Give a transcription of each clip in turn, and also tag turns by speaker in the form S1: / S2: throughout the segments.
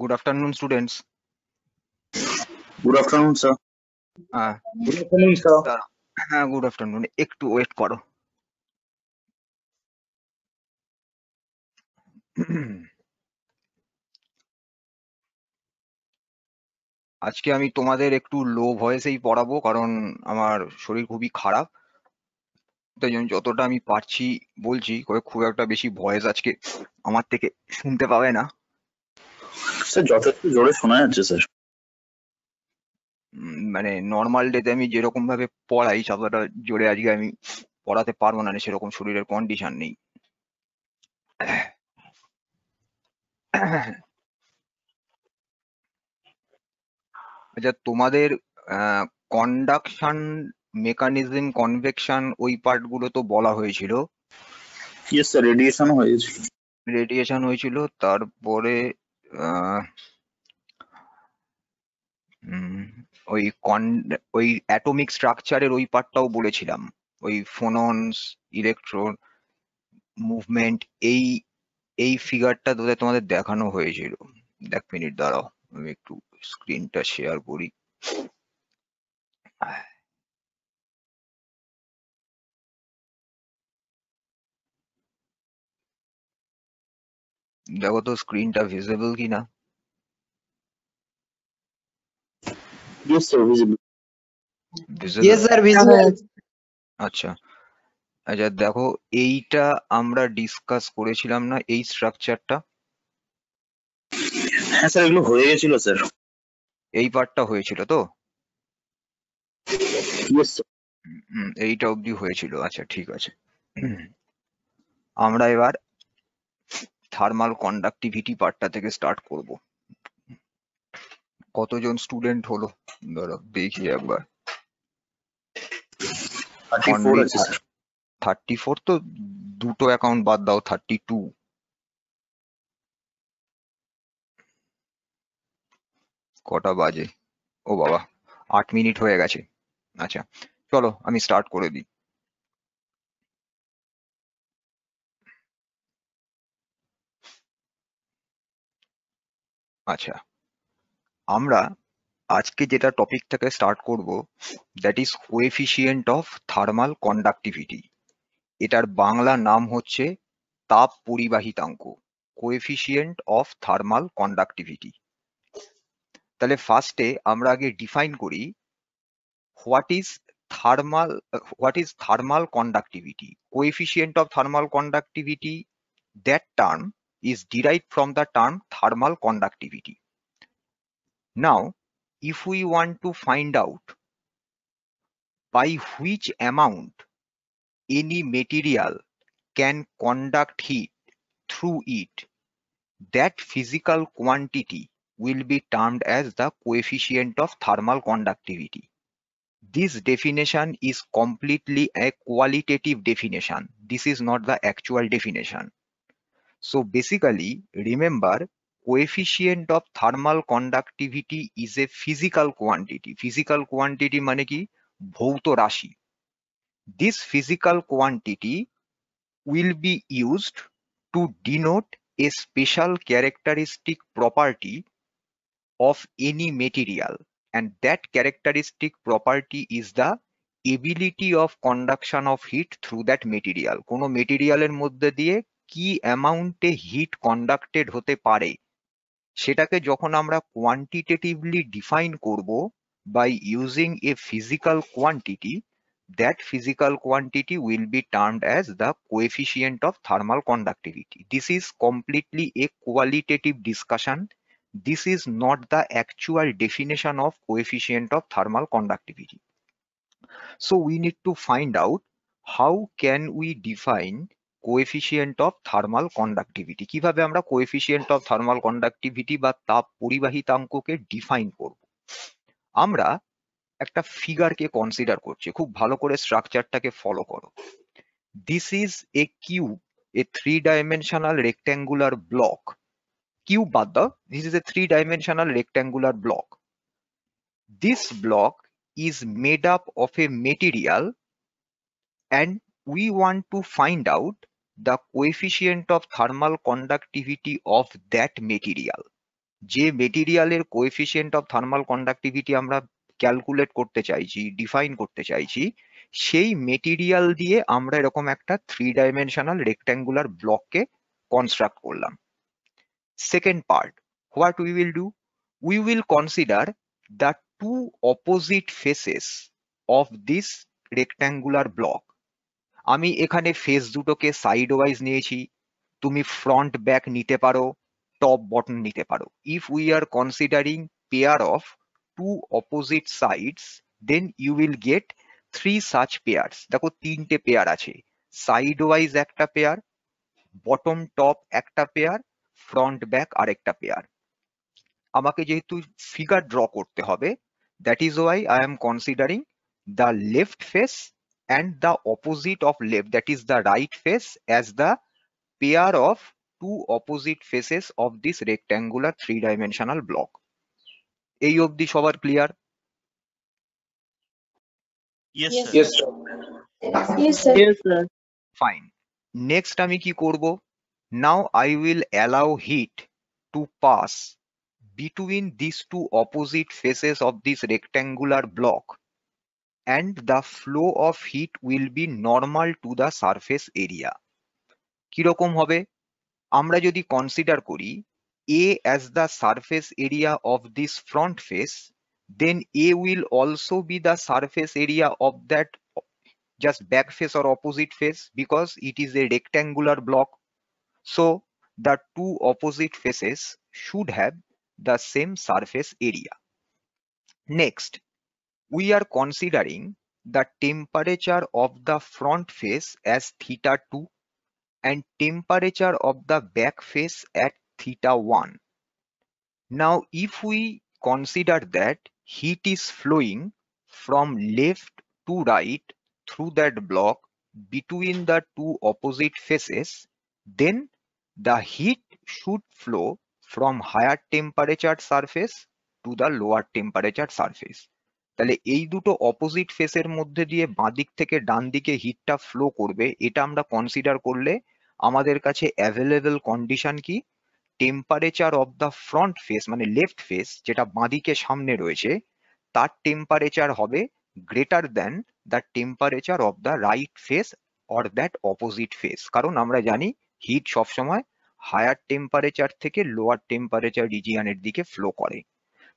S1: Good afternoon, students. Good afternoon, sir. Uh, good afternoon, sir. হ্যাঁ good afternoon একটু wait করো
S2: আজকে আমি তোমাদের একটু লো ভয়েসেই পড়াবো কারণ আমার শরীর খুবই খারাপ তাই জন্য যতটা আমি পারছি বলছি খুব একটা বেশি ভয়েস আজকে আমার থেকে শুনতে পাবে না স্যার যথেষ্ট জোরে শোনা যাচ্ছে স্যার মানে নর্মাল ডেতে আমি যেরকম ভাবে পড়াই সবটা জোরে আজকে আমি পড়াতে পারবো না মানে সেরকম শরীরের কন্ডিশন নেই আচ্ছা তোমাদের কন্ডাকশন মেকানিজম কনভেকশন ওই পার্টগুলো তো বলা হয়েছিল রেডিয়েশন হয়েছিল রেডিয়েশন হয়েছিল তারপরে ওই কন ওই অ্যাটমিক স্ট্রাকচারের ওই পার্টটাও বলেছিলাম ওই ফোনন্স ইলেকট্রন মুভমেন্ট এই এই ফিগারটা তোদের তোমাদের দেখানো হয়েছিল এক মিনিট দাঁড়াও আমি একটু স্ক্রিনটা শেয়ার করি দেখো তো স্ক্রিনটা ভিজিবল কি না আচ্ছা আচ্ছা দেখো এইটা আমরা ডিসকাস করেছিলাম না এই স্ট্রাকচারটা হ্যাঁ স্যার এগুলো হয়ে গেছিল স্যার এই পার্টটা হয়েছিল তো এইটা অবধি হয়েছিল আচ্ছা ঠিক আছে আমরা এবার থার্মাল কন্ডাক্টিভিটি পার্টটা থেকে স্টার্ট করব কতজন স্টুডেন্ট হলো ধরো দেখি একবার থার্টি ফোর তো দুটো অ্যাকাউন্ট বাদ দাও থার্টি টু কটা বাজে ও বাবা আট মিনিট হয়ে গেছে আচ্ছা চলো আমি স্টার্ট করে দিই আচ্ছা আমরা আজকে যেটা টপিকটাকে স্টার্ট করব that is coefficient of thermal conductivity এটার বাংলা নাম হচ্ছে তাপ পরিবাহিতাঙ্ক কোয়েফিসিয়েন্ট অফ থার্মাল কন্ডাক্টিভিটি তাহলে ফার্স্টে আমরা আগে ডিফাইন করি what is thermal what is thermal conductivity coefficient of thermal conductivity that term is derived from the term thermal conductivity. Now, if we want to find out by which amount any material can conduct heat through it, that physical quantity will be termed as the coefficient of thermal conductivity. This definition is completely a qualitative definition. This is not the actual definition. So basically, remember coefficient of thermal conductivity is a physical quantity. Physical quantity means bhouto rashi. This physical quantity will be used to denote a special characteristic property of any material. And that characteristic property is the ability of conduction of heat through that material. Kono material er moddhe কি অ্যামাউন্টে hit conducted হতে পারে সেটাকে যখন আমরা quantitatively define করব by using a physical quantity that physical quantity will be termed as the coefficient of thermal conductivity this is completely a qualitative discussion this is not the actual definition of coefficient of thermal conductivity so we need to find out how can we define coefficient of thermal conductivity কিভাবে আমরা coefficient of thermal conductivity বা তাপ পরিবাহিতাঙ্ককে define করব আমরা একটা ফিগারকে consider করছি খুব ভালো করে স্ট্রাকচারটাকে ফলো করো this is a cube a three dimensional rectangular block cube বাদ দাও this is a three dimensional rectangular block this block is made up of a material and we want to find out the coefficient of thermal conductivity of that material যে মেটিরিয়ালের coefficient of thermal conductivity আমরা calculate করতে চাইছি define করতে চাইছি সেই material দিয়ে আমরা এরকম একটা থ্রি ডাইমেনশনাল রেক্ট্যাঙ্গুলার ব্লককে কনস্ট্রাক্ট করলাম second part what we will do we will consider the two opposite faces of this rectangular block আমি এখানে ফেস দুটোকে সাইড ওয়াইজ নিয়েছি তুমি ফ্রন্ট ব্যাক নিতে পারো টপ বটন নিতে পারো if we are considering pair of two opposite sides then you will get three such pair দেখো তিনটে পেয়ার আছে সাইড ওয়াইজ একটা পেয়ার বটম টপ একটা পেয়ার ফ্রন্ট ব্যাক আরেকটা পেয়ার আমাকে যেহেতু ফিগার ড্র করতে হবে that is why I am considering the left face and the opposite of left that is the right face as the pair of two opposite faces of this rectangular three-dimensional block এই অবধি সবার clear yes sir yes sir yes sir, yes, sir. fine next আমি কি করব now i will allow heat to pass between these two opposite faces of this rectangular block and the flow of heat will be normal to the surface area কিরকম hobe? Amra jodi consider করি A as the surface area of this front face then A will also be the surface area of that just back face or opposite face because it is a rectangular block so the two opposite faces should have the same surface area next we are considering the temperature of the front face as theta 2 and temperature of the back face at theta 1. Now if we consider that heat is flowing from left to right through that block between the two opposite faces, then the heat should flow from higher temperature surface to the lower temperature surface. তাহলে এই দুটো opposite ফেসের মধ্যে দিয়ে বাঁদিক থেকে ডান দিকে হিটটা flow করবে এটা আমরা কনসিডার করলে আমাদের কাছে অ্যাভেলেবেল কন্ডিশন কি temperature of the front face মানে লেফট ফেস যেটা বাঁদিকে সামনে রয়েছে তার টেম্পারেচার হবে greater than the temperature of the right face or that opposite face কারণ আমরা জানি হিট সবসময় হায়ার টেম্পারেচার থেকে লোয়ার টেম্পারেচার রিজিয়ানের দিকে ফ্লো করে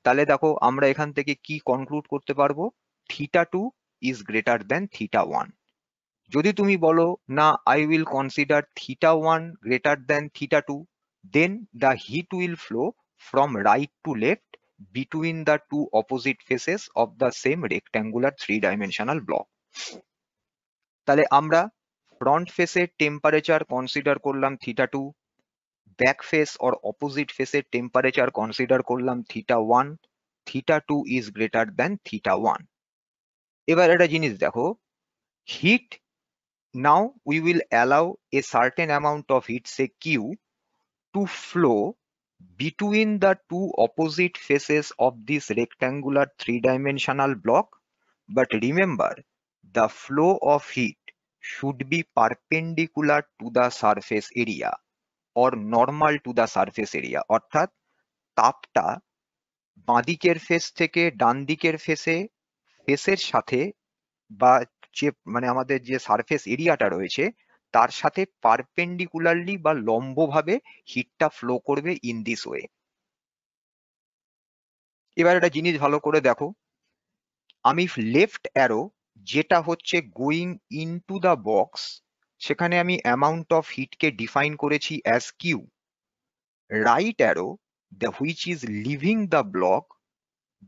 S2: তাহলে দেখো আমরা এখান থেকে কি কনক্লুড করতে পারবো theta two is greater than theta one যদি তুমি বলো না I will consider theta one greater than theta two then the heat will flow from right to left between the two opposite faces of the same rectangular three dimensional block তাহলে আমরা front ফেসের temperature consider করলাম theta two back face और opposite face ए temperature consider करलम theta 1 theta 2 is greater then theta 1 এবারে এটা জিনিস দেখো heat now we will allow a certain amount of heat say Q to flow between the two opposite faces of this rectangular three dimensional block but remember the flow of heat should be perpendicular to the surface area or normal to the surface area অর্থাৎ তাপটা বাঁদিকের face থেকে ডান দিকের ফেসে ফেসের সাথে বা যে মানে আমাদের যে সারফেস এরিয়াটা রয়েছে তার সাথে পারপেন্ডিকুলারলি বা লম্বভাবে হিটটা ফ্লো করবে ইন দিস ওয়ে এবার একটা জিনিস ভালো করে দেখো আমি লেফট অ্যারো যেটা হচ্ছে going into the box সেখানে আমি অ্যামাউন্ট অফ হিটকে ডিফাইন করেছি as Q right arrow the which is leaving the block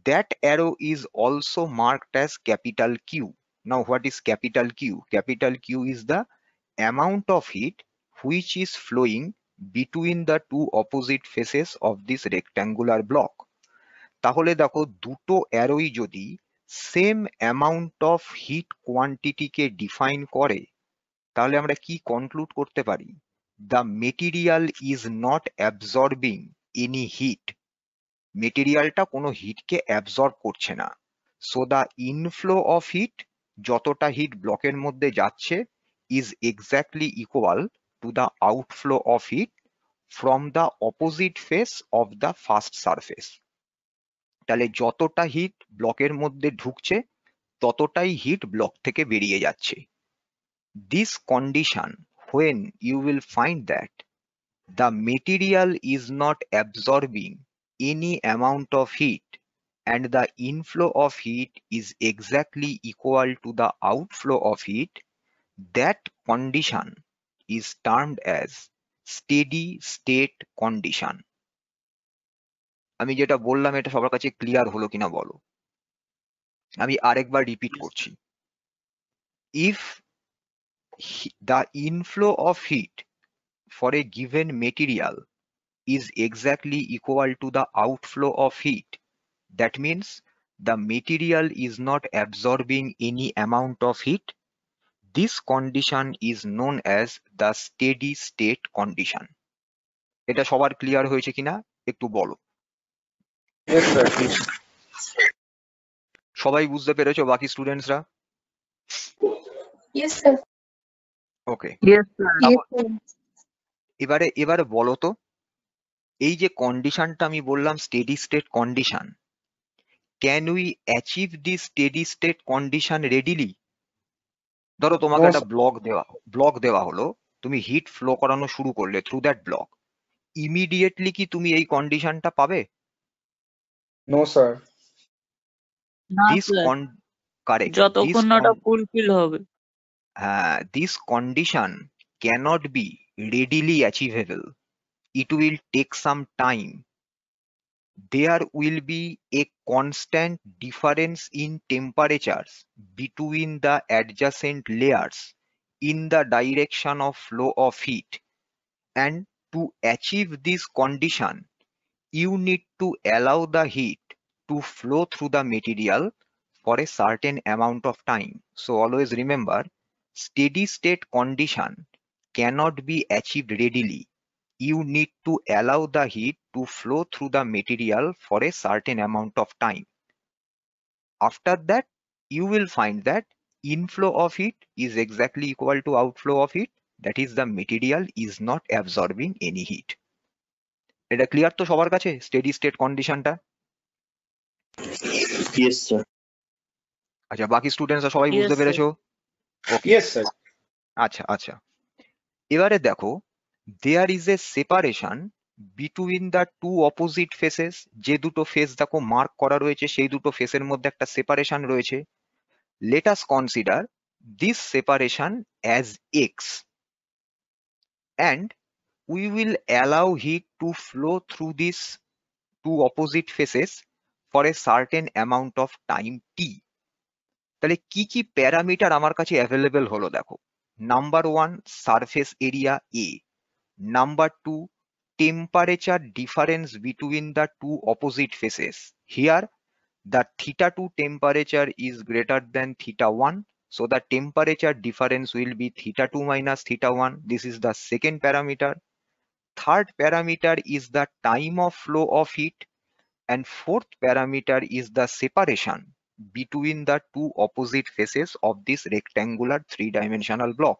S2: that arrow is also marked as capital Q now what is capital Q capital Q is the amount of heat which is flowing between the two opposite faces of this rectangular block তাহলে দেখো দুটো অ্যারোই যদি same amount of heat কোয়ান্টিটিকে define করে তাহলে আমরা কি কনক্লুড করতে পারি the material is not absorbing any heat মেটেরিয়ালটা কোনো হিটকে অ্যাবজর্ব করছে না so the inflow of heat যতটা হিট ব্লকের মধ্যে যাচ্ছে is exactly equal to the outflow of heat from the opposite face of the first surface তাহলে যতটা হিট ব্লকের মধ্যে ঢুকছে ততটাই হিট ব্লক থেকে বেরিয়ে যাচ্ছে this condition when you will find that the material is not absorbing any amount of heat and the inflow of heat is exactly equal to the outflow of heat, that condition is termed as steady state condition. আমি যেটা বললাম এটা সবার কাছে clear হলো কিনা বলো আমি আরেকবার রিপিট করছি if The inflow of heat for a given material is exactly equal to the outflow of heat. That means the material is not absorbing any amount of heat. This condition is known as the steady state condition. এটা সবার clear হয়েছে কিনা একটু বলো সবাই বুঝতে পেরেছো বাকি স্টুডেন্টসরা ওকে এবারে এবারে বলো তো এই যে কন্ডিশনটা আমি বললাম steady state condition can we achieve the steady state condition readily ধরো তোমাকে একটা ব্লক দেওয়া ব্লক দেওয়া হলো তুমি হিট ফ্লো করানো শুরু করলে থ্রু দ্যাট ব্লক ইমিডিয়েটলি কি তুমি এই কন্ডিশনটা পাবে নো স্যার দিস কারেক্ট যতক্ষণ না ফুলফিল হবে uh, this condition cannot be readily achievable. It will take some time. There will be a constant difference in temperatures between the adjacent layers in the direction of flow of heat. And to achieve this condition, you need to allow the heat to flow through the material for a certain amount of time. So always remember Steady-state condition cannot be achieved readily. You need to allow the heat to flow through the material for a certain amount of time. After that, you will find that inflow of heat is exactly equal to outflow of heat. That is the material is not absorbing any heat. এটা clear তো সবার কাছে steady state কন্ডিশনটা আচ্ছা বাকি স্টুডেন্টসরা সবাই বুঝতে পেরেছো আচ্ছা আচ্ছা এবারে দেখো there is a separation between the two opposite faces যে দুটো ফেস দেখো মার্ক করা রয়েছে সেই দুটো ফেসের মধ্যে একটা সেপারেশন রয়েছে let us consider this separation as X and we will allow heat to flow through this two opposite faces for a certain amount of time T তাহলে কি কি প্যারামিটার আমার কাছে अवेलेबल হলো দেখো নাম্বার 1 সারফেস এরিয়া ই number 2 temperature difference between the two opposite faces here the theta 2 temperature is greater than theta 1 so the temperature difference will be theta 2 - theta 1 this is the second parameter third parameter is the time of flow of heat and fourth parameter is the separation between the two opposite faces of this rectangular three-dimensional block.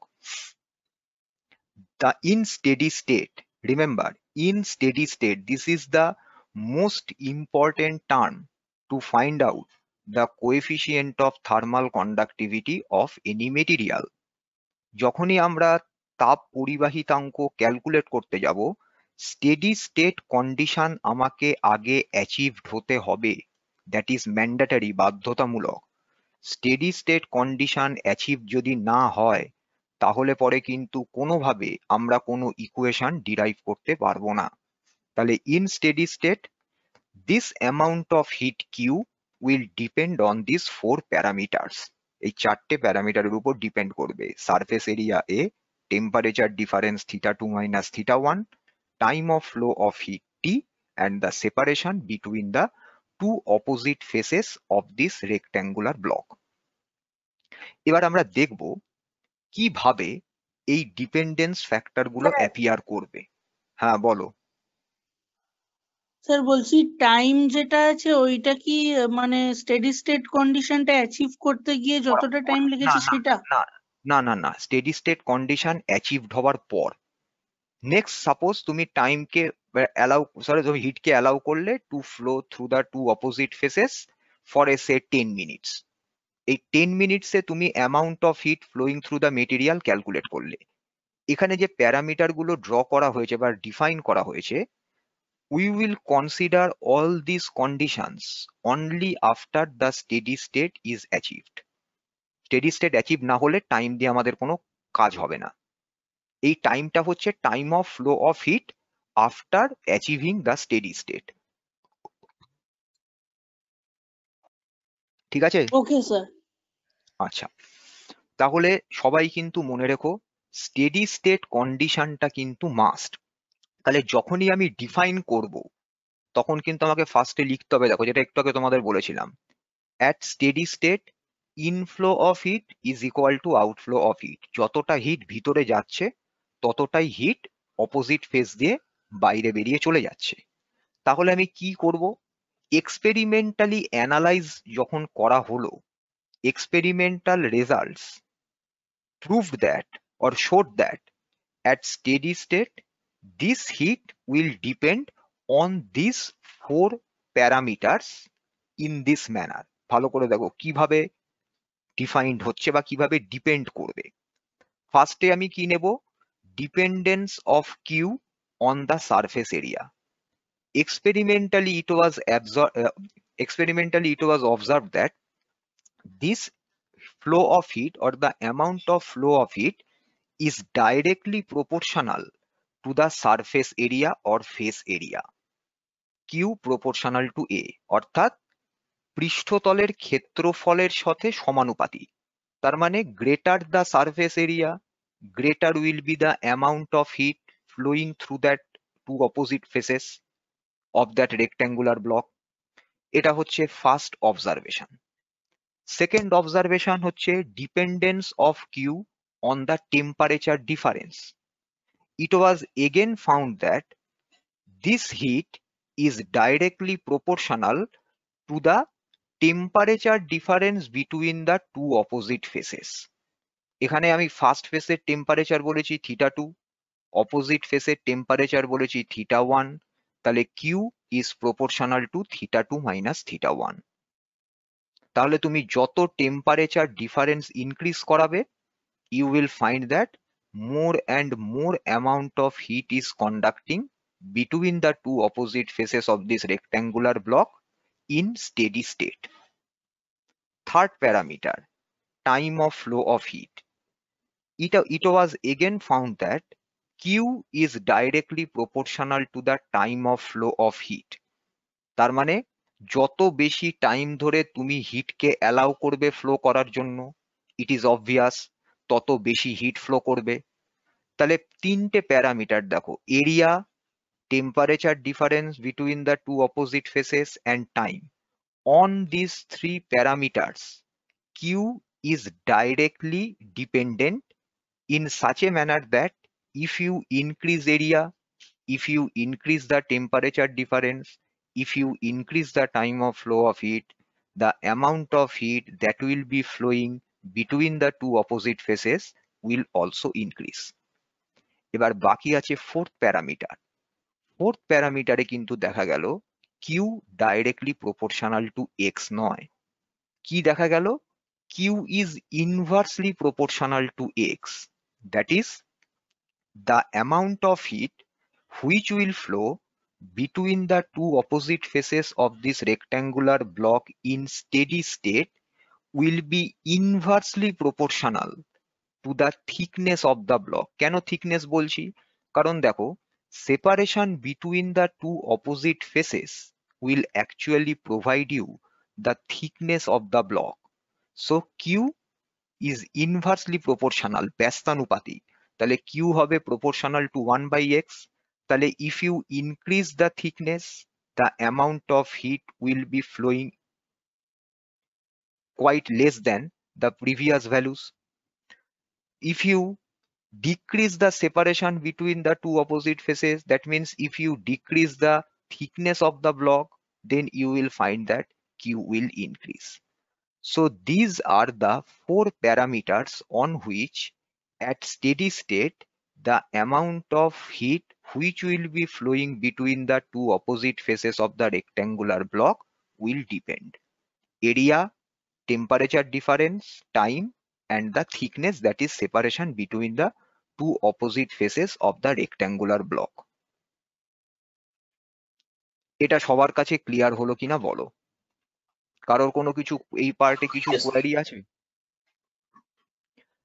S2: The in steady state, remember, in steady state, this is the most important term to find out the coefficient of thermal conductivity of any material. যখনই আমরা তাপ পরিবাহিতাঙ্ক calculate করতে যাব steady state condition আমাকে আগে achieved হতে হবে that is mandatory বাধ্যতামূলক স্টেডি স্টেট কন্ডিশন অ্যাচিভ যদি না হয় তাহলে পরে কিন্তু কোনোভাবে আমরা কোনো ইকুয়েশন ডিরাইভ করতে পারবো না তাহলে in steady state this amount of heat Q will depend on this four parameters এই চারটে প্যারামিটারের উপর ডিপেন্ড করবে surface area A temperature difference theta two minus theta one time of flow of heat T and the separation between the two opposite faces of this rectangular block এবার আমরা দেখব কিভাবে এই ডিপেন্ডেন্স ফ্যাক্টর গুলো appear করবে হ্যাঁ বলো
S1: sir বলছি টাইম যেটা আছে ওইটা কি মানে স্টেডি স্টেট কন্ডিশনটা অ্যাচিভ করতে গিয়ে যতটা টাইম লেগেছে সেটা
S2: না না না না স্টেডি স্টেট কন্ডিশন অ্যাচিভড হওয়ার পর নেক্সট সাপোজ তুমি টাইমকে অ্যালাউ allow তুমি হিটকে অ্যালাউ করলে to flow through the two opposite faces for a say ten minutes এই টেন মিনিটসে তুমি amount of heat flowing through the material calculate করলে এখানে যে প্যারামিটারগুলো ড্র করা হয়েছে বা ডিফাইন করা হয়েছে we will consider all this conditions only after the steady state is achieved steady state achieve না হলে টাইম দিয়ে আমাদের কোনো কাজ হবে না এই টাইমটা হচ্ছে time of flow of heat after achieving the steady state ঠিক আছে ওকে স্যার আচ্ছা তাহলে সবাই কিন্তু মনে রেখো স্টেডি স্টেট কন্ডিশনটা কিন্তু মাস্ট তাহলে যখনই আমি ডিফাইন করব তখন কিন্তু আমাকে ফার্স্টে লিখতে হবে দেখো যেটা একটু আগে তোমাদের বলেছিলাম at steady state inflow of heat is equal to outflow of heat যতটা হিট ভিতরে যাচ্ছে ততটাই হিট অপোজিট ফেস দিয়ে বাইরে বেরিয়ে চলে যাচ্ছে তাহলে আমি কি করব এক্সপেরিমেন্টালি অ্যানালাইজ যখন করা হলো experimental results prove that or showed that at steady state this heat will depend on this four parameters in this manner ভালো করে দেখো কিভাবে ডিফাইন্ড হচ্ছে বা কিভাবে ডিপেন্ড করবে ফার্স্টে আমি কি নেব dependence of Q on the surface area. Experimentally, it was absorbed. Uh, experimentally, it was observed that this flow of heat or the amount of flow of heat is directly proportional to the surface area or face area. proportional to A or অর্থাৎ পৃষ্ঠতলের ক্ষেত্রফলের সাথে সমানুপাতি তার মানে greater the surface area greater will be the amount of heat flowing through that two opposite faces of that rectangular block eta hoche first observation second observation hoche dependence of q on the temperature difference it was again found that this heat is directly proportional to the temperature difference between the two opposite faces এখানে আমি first ফেসের temperature বলেছি theta two opposite ফেসের temperature বলেছি theta one তাহলে Q is proportional to theta two minus theta one তাহলে তুমি যত টেম্পারেচার ডিফারেন্স ইনক্রিজ করাবে you will find that more and more amount of heat is conducting between the two opposite faces of this rectangular block in steady state third parameter time of flow of heat it it was again found that Q is directly proportional to the time of flow of heat তার মানে যত বেশি time ধরে তুমি হিটকে allow করবে flow করার জন্য ইট ইজ অবভিয়াস তত বেশি হিট ফ্লো করবে তাহলে তিনটে প্যারামিটার দেখো area temperature difference between the two opposite faces and time on this three parameters Q is directly dependent in such a manner that if you increase area, if you increase the temperature difference, if you increase the time of flow of heat, the amount of heat that will be flowing between the two opposite faces will also increase. এবার বাকি আছে parameter. Fourth parameter প্যারামিটারে কিন্তু দেখা গেল Q directly proportional to X নয় কি দেখা গেল Q is inversely proportional to X. That is, the amount of heat which will flow between the two opposite faces of this rectangular block in steady state will be inversely proportional to the thickness of the block কেন thickness বলছি কারণ দেখো separation between the two opposite faces will actually provide you the thickness of the block so q is inversely proportional ব্যস্তানুপাতিক তাহলে will হবে proportional to 1 by x. তাহলে if you increase the thickness, the amount of heat will be flowing quite less than the previous values. if you decrease the separation between the two opposite faces that means if you decrease the thickness of the block then you will find that q will increase so these are the four parameters on which At steady state, the amount of heat which will be flowing between the two opposite faces of the rectangular block will depend. Area, temperature difference, time, and the thickness that is separation between the two opposite faces of the rectangular block. এটা সবার কাছে clear হলো কিনা বলো কারোর কোনো কিছু এই পার্টে কিছু কোয়ারি আছে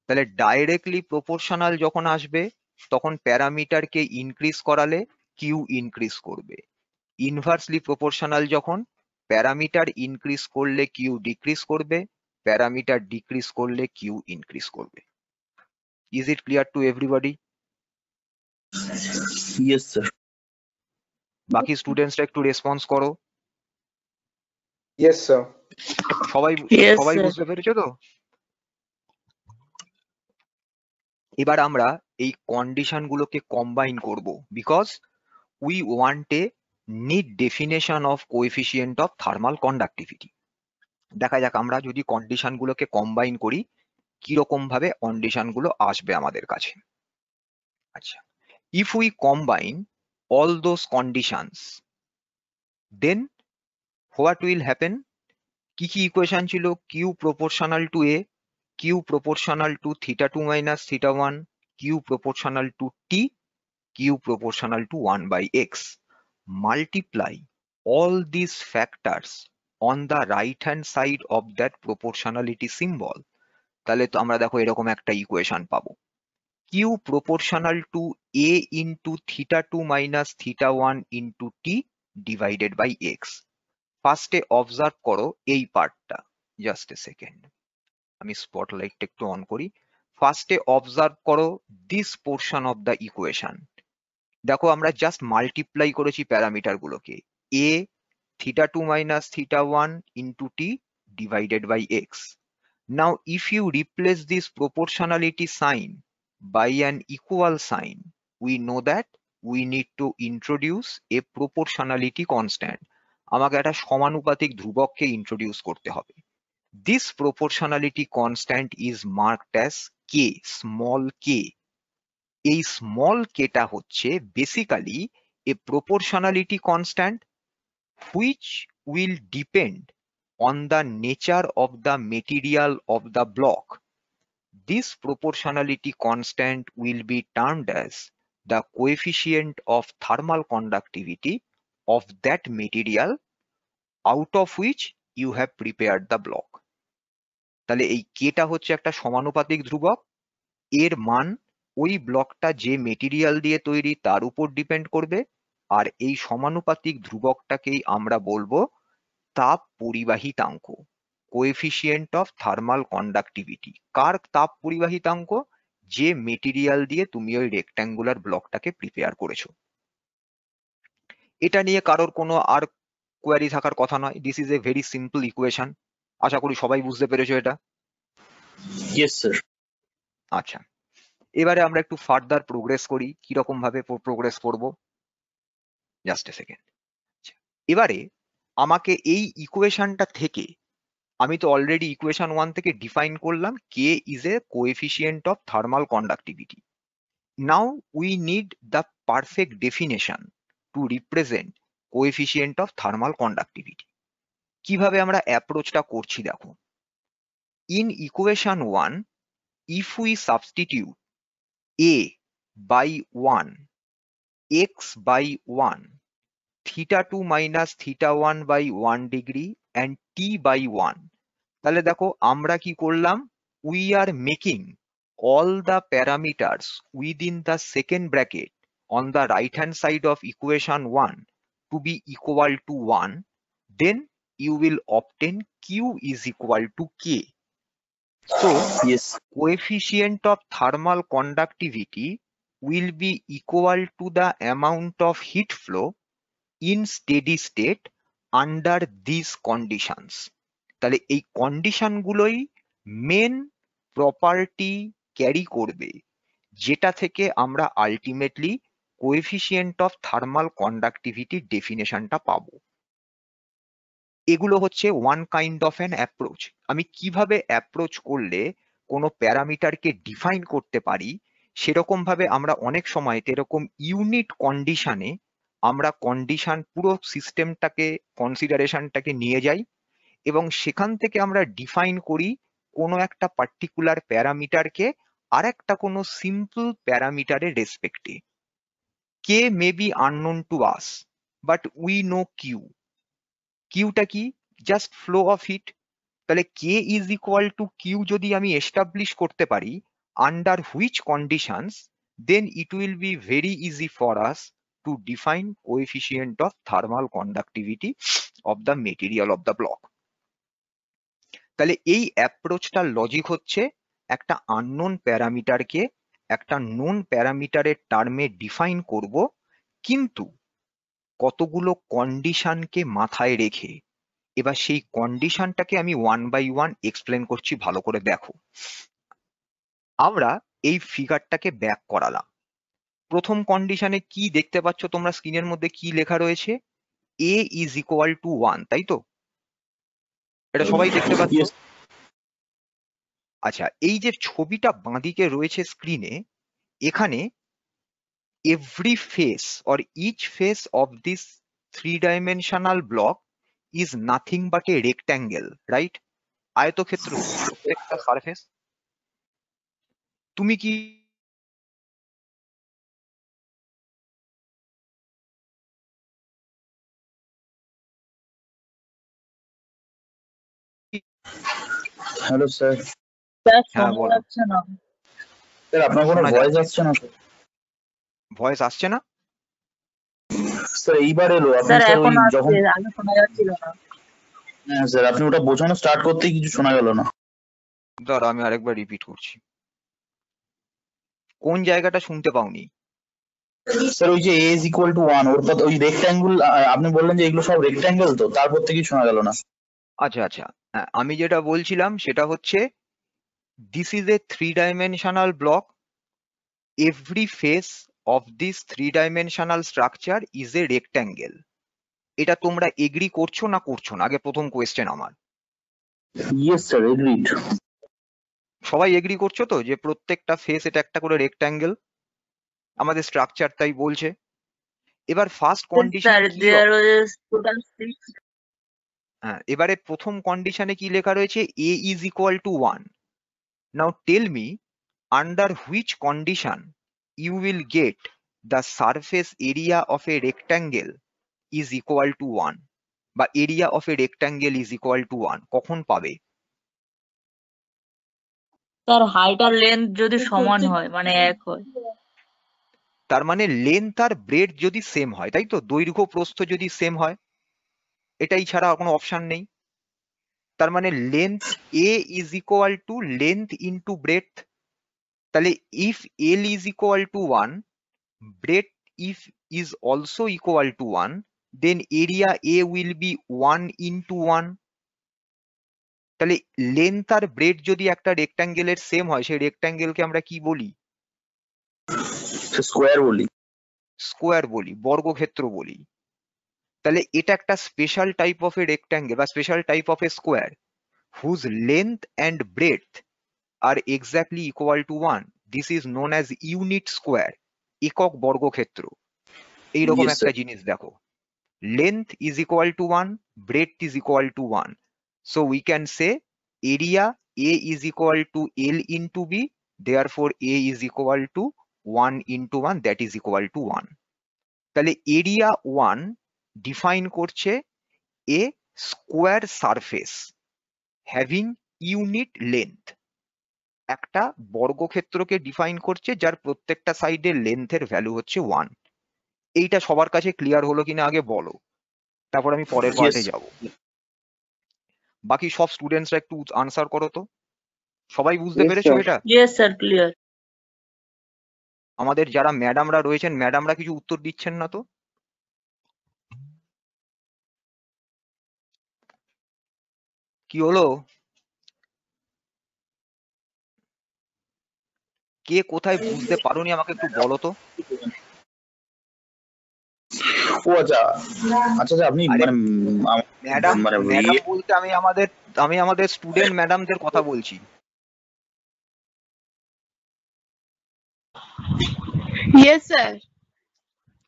S2: তাহলে ডাইরেক্টলি প্রপোর্শনাল যখন আসবে তখন প্যারামিটারকে ইনক্রিজ করালে কিউ ইনক্রিজ করবে ইনভার্সলি প্রপোর্শনাল যখন প্যারামিটার ইনক্রিজ করলে কিউ ডিক্রিজ করবে প্যারামিটার ডিক্রিজ করলে কিউ ইনক্রিজ করবে is it clear to everybody yes sir বাকি স্টুডেন্টসরা একটু রেসপন্স করো ইয়েস স্যার সবাই সবাই বুঝতে পেরেছো তো এবার আমরা এই কন্ডিশন গুলোকে কম্বাইন করব because we want a neat definition of coefficient of thermal conductivity দেখা যাক আমরা যদি কন্ডিশন গুলোকে কম্বাইন করি কিরকম ভাবে কন্ডিশন গুলো আসবে আমাদের কাছে আচ্ছা if we combine all those conditions then what will happen কি কি ইকুয়েশন ছিল Q proportional to A Q proportional to theta two minus theta one Q proportional to T Q proportional to one by X multiply all this factors on the right hand side of that proportionality symbol তাহলে তো আমরা দেখো এরকম একটা equation পাবো Q proportional to A into theta two minus theta one into T divided by X ফার্স্টে observe করো এই পার্টটা জাস্ট এ সেকেন্ড আমি স্পটলাইটটা একটু অন করি ফার্স্টে অবজার্ভ করো this portion of the equation দেখো আমরা জাস্ট মাল্টিপ্লাই করেছি প্যারামিটারগুলোকে A theta two minus theta one into T divided by X now if you replace this proportionality sign by an equal sign we know that we need to introduce a proportionality constant আমাকে একটা সমানুপাতিক ধ্রুবককে introduce করতে হবে this proportionality constant is marked as k small k a small k ta hoche basically a proportionality constant which will depend on the nature of the material of the block this proportionality constant will be termed as the coefficient of thermal conductivity of that material out of which you have prepared the block তাহলে এই কেটা হচ্ছে একটা সমানুপাতিক ধ্রুবক এর মান ওই ব্লকটা যে মেটেরিয়াল দিয়ে তৈরি তার উপর ডিপেন্ড করবে আর এই সমানুপাতিক ধ্রুবকটাকেই আমরা বলবো তাপ পরিবাহিতাঙ্ক কোয়েফিসিয়েন্ট অফ থার্মাল কন্ডাক্টিভিটি কার তাপ পরিবাহিতাঙ্ক যে মেটেরিয়াল দিয়ে তুমি ওই রেক্ট্যাঙ্গুলার ব্লকটাকে প্রিপেয়ার করেছো এটা নিয়ে কারোর কোনো আর কোয়ারি থাকার কথা নয় this is a very simple equation আশা করি সবাই বুঝতে পেরেছো এটা ইয়েস স্যার আচ্ছা এবারে আমরা একটু ফার্দার প্রোগ্রেস করি কিরকম ভাবে প্রোগ্রেস করবো জাস্ট এ সেকেন্ড এবারে আমাকে এই ইকুয়েশনটা থেকে আমি তো অলরেডি ইকুয়েশন ওয়ান থেকে ডিফাইন করলাম K is a coefficient of thermal conductivity now we need the perfect definition to represent coefficient of thermal conductivity কিভাবে আমরা অ্যাপ্রোচটা করছি দেখো in equation one if we substitute A by one X by one theta two minus theta one by one degree and T by one তাহলে দেখো আমরা কি করলাম we are making all the parameters within the second bracket on the right hand side of equation one to be equal to one then you will obtain Q is equal to K. So yes, coefficient of thermal conductivity will be equal to the amount of heat flow in steady state under these conditions তাহলে এই condition গুলোই main property carry করবে যেটা থেকে আমরা ultimately coefficient of thermal কন্ডাক্টিভিটির ডেফিনেশনটা পাবো এগুলো হচ্ছে one kind of an approach আমি কিভাবে অ্যাপ্রোচ করলে কোনো প্যারামিটারকে ডিফাইন করতে পারি সেরকম ভাবে আমরা অনেক সময় এরকম ইউনিট কন্ডিশানে আমরা কন্ডিশন পুরো সিস্টেমটাকে কনসিডারেশনটাকে নিয়ে যাই এবং সেখান থেকে আমরা ডিফাইন করি কোনো একটা পার্টিকুলার প্যারামিটারকে আর একটা কোনো সিম্পল প্যারামিটারের রেসপেক্টে K may be unknown to us but we know Q কিউটা কি জাস্ট ফ্লো অফ হিট তাহলে K is equal to Q যদি আমি এস্টাবলিশ করতে পারি under which conditions then it will be very easy for us to define coefficient of thermal conductivity of the material of the block তাহলে এই অ্যাপ্রোচটার logic হচ্ছে একটা unknown প্যারামিটারকে একটা known প্যারামিটারের টার্মে ডিফাইন করব কিন্তু কতগুলো কন্ডিশনকে মাথায় রেখে এবার সেই কন্ডিশনটাকে আমি ওয়ান বাই ওয়ান এক্সপ্লেন করছি ভালো করে দেখো আমরা এই ফিগারটাকে ব্যাক করালাম প্রথম কন্ডিশনে কি দেখতে পাচ্ছ তোমরা স্ক্রিনের মধ্যে কি লেখা রয়েছে A is equal to one তাই তো এটা সবাই দেখতে পাচ্ছ আচ্ছা এই যে ছবিটা বাঁদিকে রয়েছে স্ক্রিনে এখানে every face or each face of this three-dimensional block is nothing but a rectangle, right? আয়তক্ষেত্র একটা সারফেস তুমি কি হ্যালো স্যার
S1: স্যার শোনা যাচ্ছে না
S2: স্যার আপনার কোনো ভয়েস আসছে না স্যার ভয়েস আসছে না স্যার এইবার এলো হ্যাঁ স্যার আপনি ওটা বোঝানো স্টার্ট করতে কিছু শোনা গেল না দাঁড়া আমি আরেকবার রিপিট করছি কোন জায়গাটা শুনতে পাওনি স্যার ওই যে এজ ইকুয়াল টু ওয়ান ওর পর ওই রেক্ট্যাঙ্গুল আপনি বললেন যে এগুলো সব রেক্ট্যাঙ্গেল তো তারপর থেকে শোনা গেল না আচ্ছা আচ্ছা হ্যাঁ আমি যেটা বলছিলাম সেটা হচ্ছে this is a three dimensional block every face of this three-dimensional structure is a rectangle. এটা তোমরা এগ্রি করছো না করছো না আগে প্রথম কোয়েশ্চেন আমার ইয়েস স্যার এগ্রিড সবাই এগ্রি করছো তো যে প্রত্যেকটা ফেস এটা একটা করে রেক্ট্যাঙ্গেল আমাদের স্ট্রাকচার তাই বলছে এবার ফার্স্ট কন্ডিশন হ্যাঁ এবারে প্রথম কন্ডিশনে কি লেখা রয়েছে A is equal to one now tell me under which condition you will get the surface area of a rectangle is equal to 1 বা area of a rectangle is equal to 1 কখন পাবে
S1: তার হাইট আর length যদি সমান হয় মানে এক হয়
S2: তার মানে লেন্থ আর ব্রেড যদি সেম হয় তাই তো দৈর্ঘ্য প্রস্থ যদি সেম হয় এটাই ছাড়া কোনো অপশন নেই তার মানে length A is equal to length into breadth তাহলে if L is equal to one breadth if is also equal to one then area A will be one into one তাহলে length আর breadth যদি একটা রেক্ট্যাঙ্গেলের same হয় সেই রেক্ট্যাঙ্গেলকে আমরা কি বলি স্কোয়ার বলি স্কোয়ার বলি বর্গক্ষেত্র বলি তাহলে এটা একটা special type of a rectangle বা special type of a square whose length and breadth are exactly equal to 1 this is known as unit square একক বর্গক্ষেত্র
S1: এইরকম একটা জিনিস
S2: দেখো length is equal to one breadth is equal to one so we can say area A is equal to L into B therefore A is equal to one into one that is equal to one তাহলে area one define করছে a square surface having unit length একটা বর্গক্ষেত্রকে define করছে যার প্রত্যেকটা সাইডের লেন্থের value হচ্ছে one এইটা সবার কাছে ক্লিয়ার হলো কিনা আগে বলো তারপর আমি পরের পার্টে যাব বাকি সব স্টুডেন্টসরা একটু আনসার করো তো সবাই বুঝতে পেরেছো এটা यस স্যার ক্লিয়ার আমাদের যারা ম্যাডামরা রয়েছেন ম্যাডামরা কিছু উত্তর দিচ্ছেন না তো কি হলো কে কোথায় বুঝতে পারোনি আমাকে একটু বলো তো ও আচ্ছা আচ্ছা, আচ্ছা আপনি মানে, ম্যাডাম মানে ম্যাডাম বলতে আমি আমাদের আমি আমাদের স্টুডেন্ট ম্যাডামদের কথা বলছি ইয়েস স্যার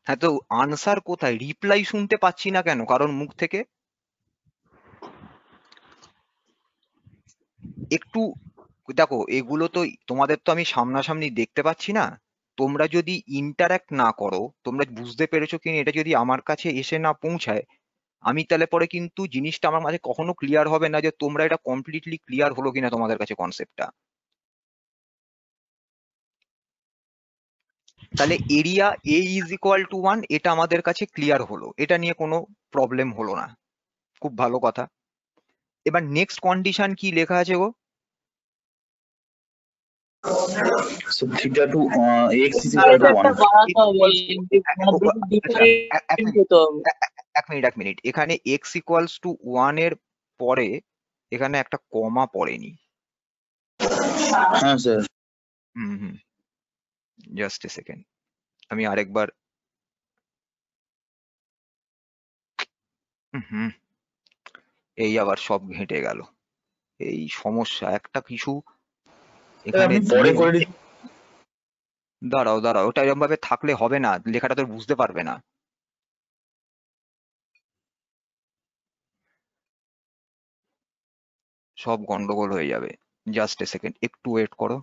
S2: হ্যাঁ তো আনসার কোথায় রিপ্লাই শুনতে পাচ্ছি না কেন কারণ মুখ থেকে একটু দেখো এগুলো তো তোমাদের তো আমি সামনাসামনি দেখতে পাচ্ছি না তোমরা যদি ইন্টারাক্ট না করো তোমরা বুঝতে পেরেছো কিনা এটা যদি আমার কাছে এসে না পৌঁছায় আমি তাহলে পরে কিন্তু জিনিসটা আমার মাঝে কখনো ক্লিয়ার হবে না যে তোমরা এটা কমপ্লিটলি ক্লিয়ার হলো কিনা তোমাদের কাছে কনসেপ্টটা তাহলে area A is equal to one এটা আমাদের কাছে ক্লিয়ার হলো এটা নিয়ে কোনো প্রবলেম হলো না খুব ভালো কথা এবার নেক্সট কন্ডিশন কি লেখা আছে গো So theta to uh, x is equal to one. এক মিনিট এক মিনিট এখানে x টু ওয়ান এর পরে এখানে একটা কমা পড়েনি হ্যাঁ sir hmm hmm just a second আমি আরেকবার হুম এই আবার সব ঘেঁটে গেল এই সমস্যা একটা কিছু এখানে পরে করে দাঁড়াও দাঁড়াও ওটা এরকম ভাবে থাকলে হবে না লেখাটা তো বুঝতে পারবে না
S1: সব গন্ডগোল হয়ে যাবে জাস্ট এ সেকেন্ড একটু ওয়েট করো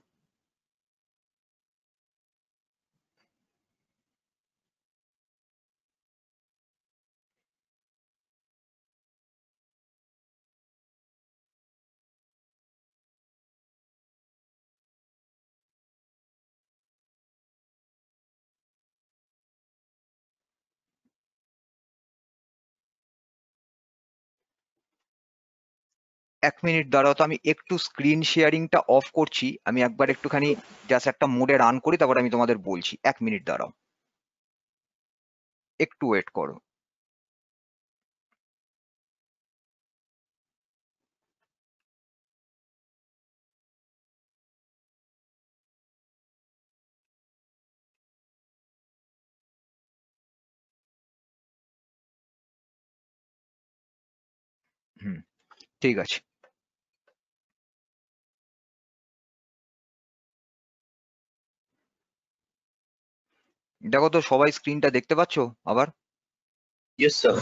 S2: এক মিনিট দাঁড়াও তো আমি একটু স্ক্রিন শেয়ারিংটা অফ করছি আমি একবার একটুখানি জাস্ট একটা মোডে রান করি তারপর আমি তোমাদের বলছি এক মিনিট দাঁড়াও একটু ওয়েট করো
S1: হুম ঠিক আছে
S2: দেখো তো সবাই স্ক্রিনটা দেখতে পাচ্ছ আবার ইয়েস স্যার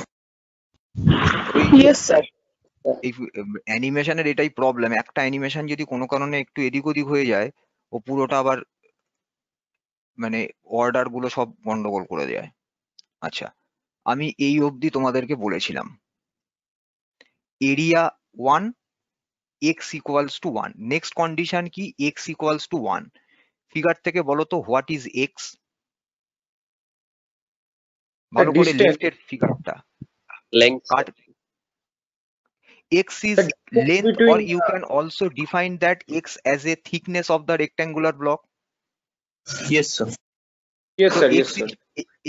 S2: ইয়েস স্যার এই অ্যানিমেশনের এটাই প্রবলেম একটা অ্যানিমেশন যদি কোনো কারণে একটু এদিক ওদিক হয়ে যায় ও পুরোটা আবার মানে অর্ডার গুলো সব গন্ডগোল করে দেয় আচ্ছা আমি এই অবধি তোমাদেরকে বলেছিলাম area one x equals to one next condition কি x equals to one figure থেকে বলো তো হোয়াট ইজ এক্স ভালো করে লেফটের ফিগারটা length cut x is length or you can also define that x as a thickness of the rectangular block yes sir yes so sir yes sir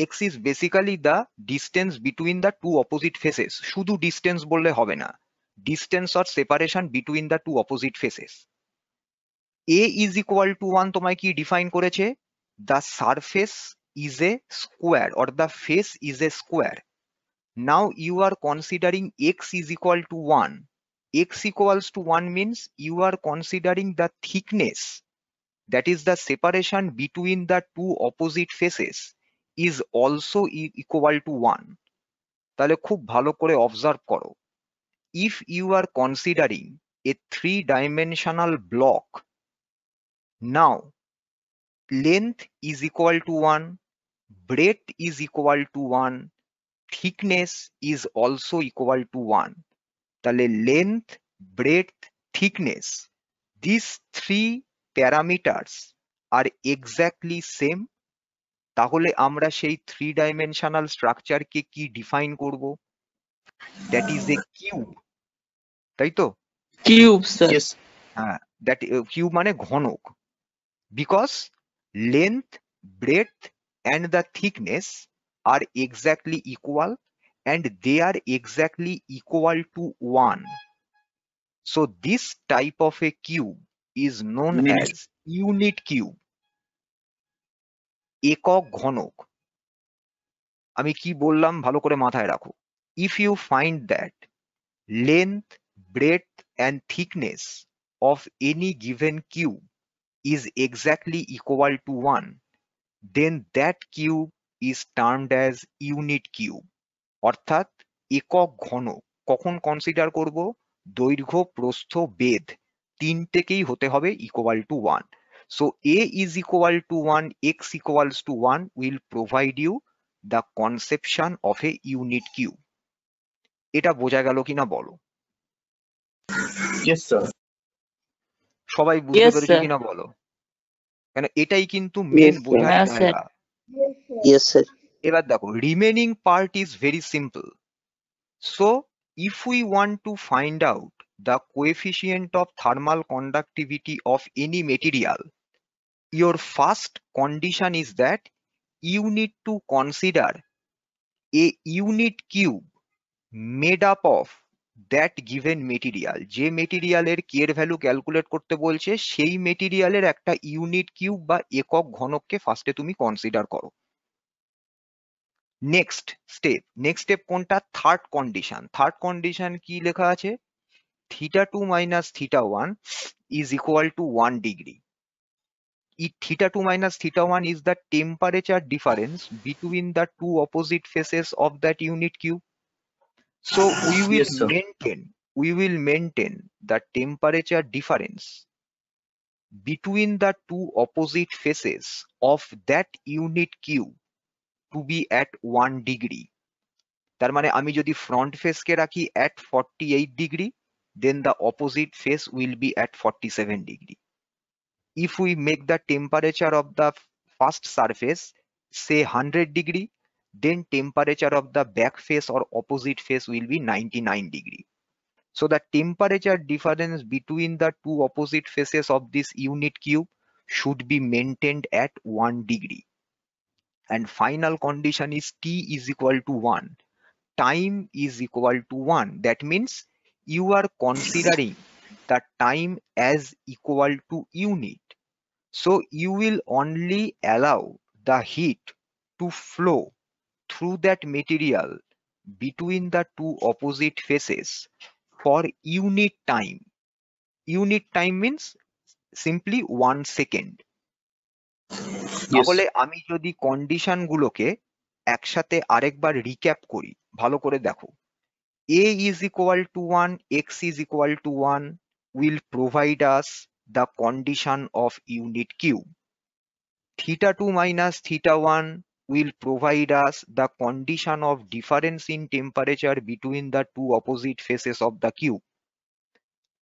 S2: x is basically the distance between the two opposite faces শুধু distance বললে হবে না distance or separation between the two opposite faces a is equal to 1 তোমায় কি define করেছে the surface is a square or the face is a square now you are considering x is equal to 1 x equals to 1 means you are considering the thickness that is the separation between the two opposite faces is also equal to 1 তাহলে খুব ভালো করে observe করো if you are considering a three dimensional block now length is equal to one breadth is equal to 1 thickness is also equal to 1 তাহলে length breadth thickness this three parameters are exactly same তাহলে আমরা সেই three dimensional স্ট্রাকচারকে কি define করব that is a cube তাই তো cube হ্যাঁ that cube মানে ঘনক because length breadth and the thickness are exactly equal and they are exactly equal to one. So this type of a cube is known as unit cube. Ekok ghanok. Ami ki bollam bhalo kore If you find that length, breadth and thickness of any given cube is exactly equal to one, then that cube is termed as unit cube অর্থাৎ একক ঘন কখন consider করব দৈর্ঘ্য প্রস্থ বেদ তিনটেকেই হতে হবে equal to one so A is equal to one x equal to one will provide you the conception of a unit cube এটা বোঝা গেল কিনা বলো সবাই বুঝতে পেরেছো কিনা বলো কেন এটাই কিন্তু মেন Yes, জায়গা এবার দেখো remaining part is very simple so if we want to find out the coefficient of thermal conductivity of any material, your first condition is that you need to consider a unit cube made up of that given material যে মেটিরিয়ালের কে এর value calculate করতে বলছে সেই মেটিরিয়ালের একটা unit cube বা একক ঘনককে ফার্স্টে তুমি কনসিডার করো নেক্সট স্টেপ নেক্সট স্টেপ কোনটা থার্ড কন্ডিশন থার্ড কন্ডিশন কি লেখা আছে theta two minus theta one is equal to one degree theta two minus theta one is the temperature difference between the two opposite faces of that unit cube So we will yes, maintain we will maintain the temperature difference between the two opposite faces of that unit Q to be at 1 degree. তার মানে আমি যদি face ফেসকে রাখি at 48 degree, then the opposite face will be at 47 degree. If we make the temperature of the first surface say 100 degree then temperature of the back face or opposite face will be 99 degree. So the temperature difference between the two opposite faces of this unit cube should be maintained at 1 degree. And final condition is T is equal to 1. Time is equal to 1. That means you are considering the time as equal to unit. So you will only allow the heat to flow through that material between the two opposite faces for unit time. Unit time means simply one second. তাহলে আমি যদি condition গুলোকে একসাথে আরেকবার recap করি ভালো করে দেখো a is equal to 1 x is equal to 1 will provide us the condition of unit q theta 2 minus theta 1 will provide us the condition of difference in temperature between the two opposite faces of the cube.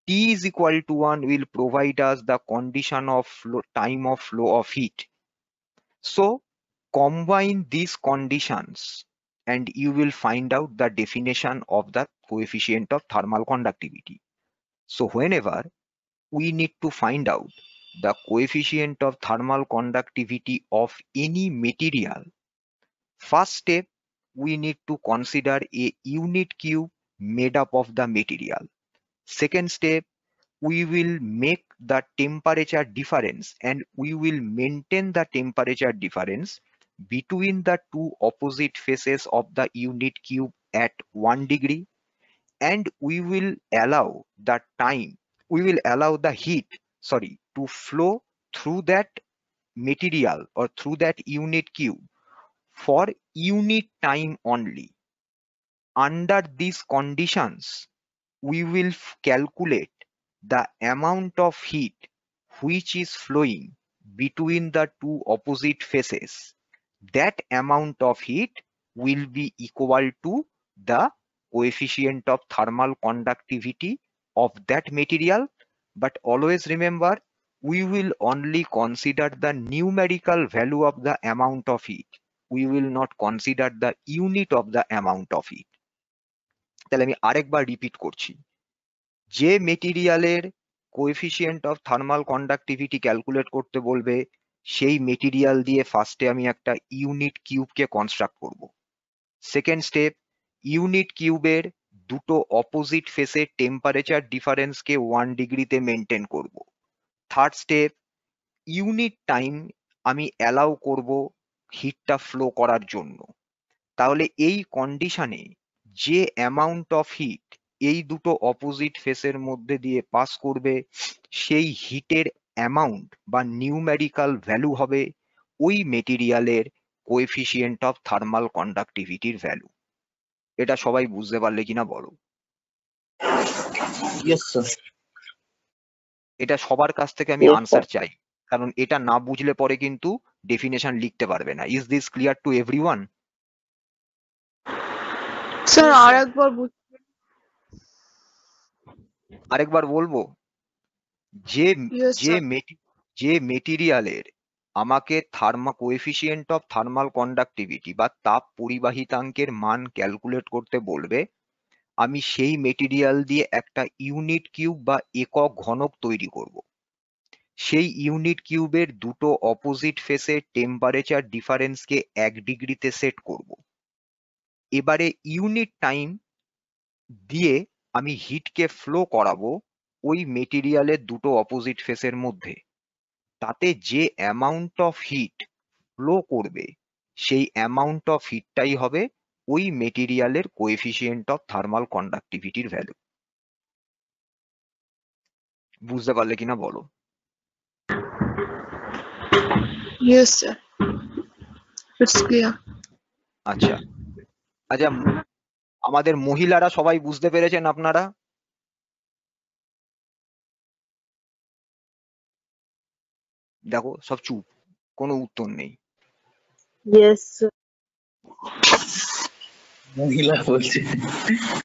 S2: T is equal to 1 will provide us the condition of flow, time of flow of heat. So combine these conditions and you will find out the definition of the coefficient of thermal conductivity. So whenever we need to find out the coefficient of thermal conductivity of any material First step, we need to consider a unit cube made up of the material. Second step, we will make the temperature difference and we will maintain the temperature difference between the two opposite faces of the unit cube at 1 degree and we will allow the time we will allow the heat sorry to flow through that material or through that unit cube for unit time only. Under these conditions, we will calculate the amount of heat which is flowing between the two opposite faces. That amount of heat will be equal to the coefficient of thermal conductivity of that material. But always remember, we will only consider the numerical value of the amount of heat. we will not consider the unit of the amount of it তাহলে আমি আরেকবার repeat করছি যে মেটেরিয়ালের coefficient of thermal conductivity calculate করতে বলবে সেই material দিয়ে ফার্স্টে আমি একটা ইউনিট কিউবকে কনস্ট্রাক্ট করব সেকেন্ড স্টেপ ইউনিট কিউবের দুটো অপোজিট ফেসের টেম্পারেচার ডিফারেন্সকে ওয়ান ডিগ্রিতে মেনটেন করব থার্ড স্টেপ ইউনিট টাইম আমি অ্যালাউ করব হিটটা ফ্লো করার জন্য তাহলে এই কন্ডিশনে যে অ্যামাউন্ট অফ হিট এই দুটো অপোজিট ফেসের মধ্যে দিয়ে পাস করবে সেই হিটের অ্যামাউন্ট বা নিউম্যারিক্যাল ভ্যালু হবে ওই মেটেরিয়ালের কোয়েফিসিয়েন্ট অফ থার্মাল কন্ডাক্টিভিটির ভ্যালু এটা সবাই বুঝতে পারলে কিনা বলো এটা সবার কাছ থেকে আমি আনসার চাই কারণ এটা না বুঝলে পরে কিন্তু ডেফিনেশন লিখতে পারবে না is this clear to everyone sir আরেকবার আরেকবার বলবো যে যে যে মেটেরিয়ালের আমাকে thermal coefficient of thermal conductivity বা তাপ পরিবাহিতাঙ্কের মান ক্যালকুলেট করতে বলবে আমি সেই মেটেরিয়াল দিয়ে একটা ইউনিট কিউব বা একক ঘনক তৈরি করবো সেই ইউনিট কিউবের দুটো অপোজিট ফেসে টেম্পারেচার ডিফারেন্সকে এক ডিগ্রিতে সেট করব এবারে ইউনিট টাইম দিয়ে আমি হিটকে ফ্লো করাবো ওই মেটেরিয়ালের দুটো অপোজিট ফেসের মধ্যে তাতে যে অ্যামাউন্ট অফ হিট ফ্লো করবে সেই অ্যামাউন্ট অফ হিটটাই হবে ওই মেটেরিয়ালের কোয়েফিসিয়েন্ট অফ থার্মাল কন্ডাক্টিভিটির ভ্যালু বুঝতে পারলে কিনা বলো Yes,
S1: sir. It's clear.
S2: আচ্ছা আচ্ছা আমাদের মহিলারা সবাই বুঝতে পেরেছেন আপনারা
S1: দেখো সব চুপ
S2: কোনো উত্তর নেই মহিলা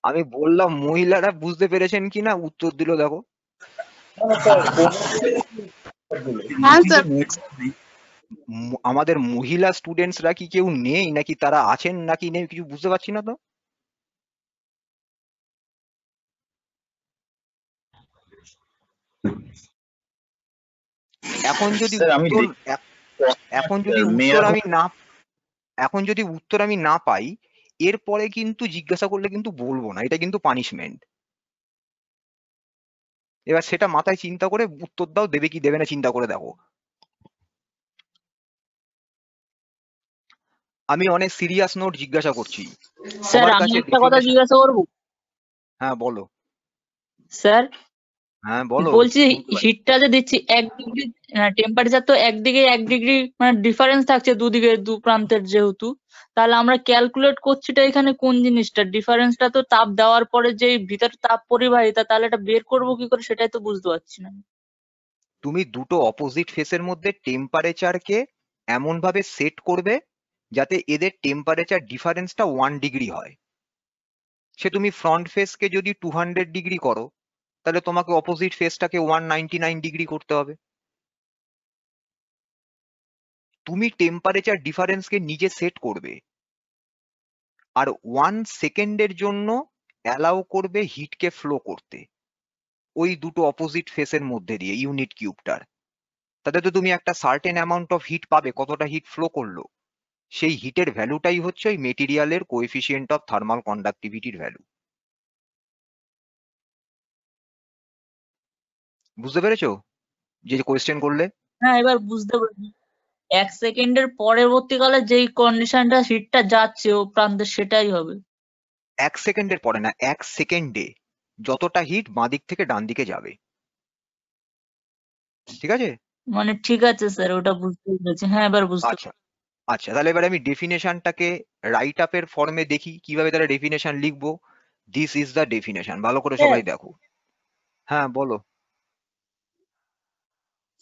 S2: আমি বললাম মহিলারা বুঝতে পেরেছেন কি না উত্তর দিল দেখো আমাদের মহিলা স্টুডেন্টসরা কি কেউ নেই নাকি তারা আছেন নাকি নেই কিছু বুঝতে পারছি না তো এখন যদি এখন যদি উত্তর আমি না এখন যদি উত্তর আমি না পাই এরপরে কিন্তু জিজ্ঞাসা করলে কিন্তু বলবো না এটা কিন্তু পানিশমেন্ট এবার সেটা মাথায় চিন্তা করে উত্তর দাও দেবে কি দেবে না চিন্তা করে দেখো আমি অনেক সিরিয়াস নোট জিজ্ঞাসা করছি
S1: স্যার আমি একটা কথা জিজ্ঞাসা করব হ্যাঁ বলো স্যার হ্যাঁ বলো বলছি হিটটা যে দিচ্ছি এক ডিগ্রি হ্যাঁ, টেম্পারেচার তো একদিকে এক ডিগ্রি মানে ডিফারেন্স থাকছে দুদিকে দু প্রান্তের যেহেতু তাহলে আমরা ক্যালকুলেট করছিটা এখানে কোন জিনিসটা ডিফারেন্সটা তো তাপ দেওয়ার পরে যে ভিতর তাপ পরিবাহিতা তাহলে এটা বের করব কি করে সেটাই তো বুঝতে পারছি না
S2: তুমি দুটো অপোজিট ফেসের মধ্যে টেম্পারেচারকে এমন ভাবে সেট করবে যাতে এদের টেম্পারেচার ডিফারেন্সটা ওয়ান ডিগ্রি হয় সে তুমি ফ্রন্ট ফেসকে যদি টু হান্ড্রেড ডিগ্রি করো তাহলে তোমাকে অপোজিট ফেসটাকে ওয়ান নাইনটি নাইন ডিগ্রি করতে হবে তুমি টেম্পারেচার ডিফারেন্সকে নিজে সেট করবে আর ওয়ান সেকেন্ডের জন্য অ্যালাউ করবে হিটকে ফ্লো করতে ওই দুটো অপোজিট ফেসের মধ্যে দিয়ে ইউনিট কিউবটার তাতে তো তুমি একটা সার্টেন অ্যামাউন্ট অফ হিট পাবে কতটা হিট ফ্লো করলো সেই হিটের ভ্যালুটাই হচ্ছে ওই মেটেরিয়ালের কোয়েফিসিয়েন্ট অফ থার্মাল কন্ডাক্টিভিটির ভ্যালু বুঝতে পেরেছো যে কোয়েশ্চেন করলে
S1: হ্যাঁ এবার বুঝতে পারছি এক সেকেন্ডের পরবর্তীকালে যেই কন্ডিশনটা হিটটা যাচ্ছে ও প্রান্তে সেটাই হবে
S2: এক সেকেন্ডের পরে না এক সেকেন্ডে যতটা হিট বাঁ দিক থেকে ডান দিকে যাবে ঠিক আছে
S1: মানে ঠিক আছে স্যার ওটা বুঝতে পেরেছি হ্যাঁ এবার বুঝতে আচ্ছা
S2: আচ্ছা তাহলে এবার আমি ডেফিনেশনটাকে রাইট আপের ফর্মে দেখি কিভাবে তারা ডেফিনেশন লিখবো দিস ইজ দ্য ডেফিনেশন ভালো করে সবাই দেখো হ্যাঁ বলো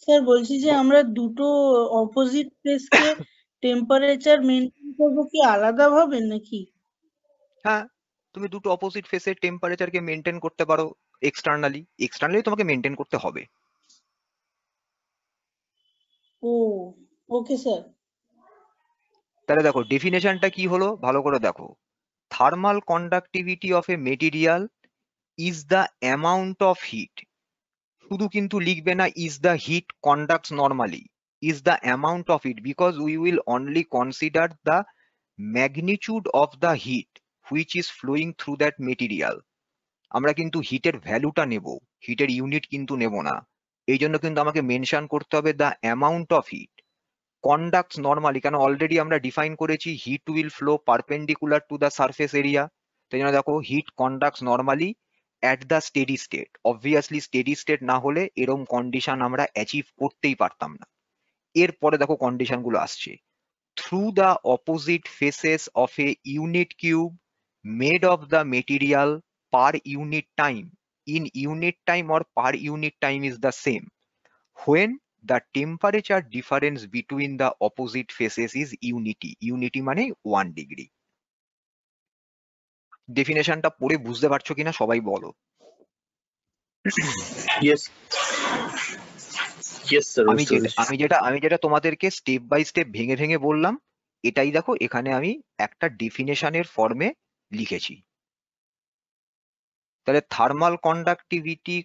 S1: স্যার বলছি যে আমরা দুটো অপোজিট ফেজকে টেম্পারেচার মেনটেন করব কি আলাদা ভাবে নাকি
S2: হ্যাঁ তুমি দুটো অপোজিট ফেসের টেম্পারেচারকে মেনটেন করতে পারো এক্সটার্নালি এক্সটার্নালি তোমাকে মেনটেন করতে হবে ও ওকে স্যার তাহলে দেখো ডেফিনেশনটা কি হলো ভালো করে দেখো thermal conductivity of a material is the amount of heat শুধু কিন্তু লিখবে না is the heat conducts normally is the amount of heat because we will only consider the magnitude of the heat which is flowing through that material আমরা কিন্তু হিটের ভ্যালুটা নেব হিটের unit কিন্তু নেব না এই জন্য কিন্তু আমাকে মেনশন করতে হবে the amount of heat conduct normally কেন অলরেডি আমরা ডিফাইন করেছি heat will flow perpendicular to the surface area তাই জন্য দেখো heat conducts normally at the steady state obviously steady state না হলে এরম কন্ডিশন আমরা অ্যাচিভ করতেই পারতাম না এরপরে দেখো কন্ডিশনগুলো আসছে through the opposite faces of a unit cube made of the material per unit time in unit time or per unit time is the same when the temperature difference between the opposite faces is unity unity মানে one degree ডেফিনেশনটা পড়ে বুঝতে পারছো কিনা সবাই বলো
S1: আমি আমি
S2: যেটা আমি যেটা তোমাদেরকে স্টেপ বাই স্টেপ ভেঙে ভেঙে বললাম এটাই দেখো এখানে আমি একটা ডেফিনেশনের ফর্মে লিখেছি তাহলে থার্মাল কন্ডাক্টিভিটি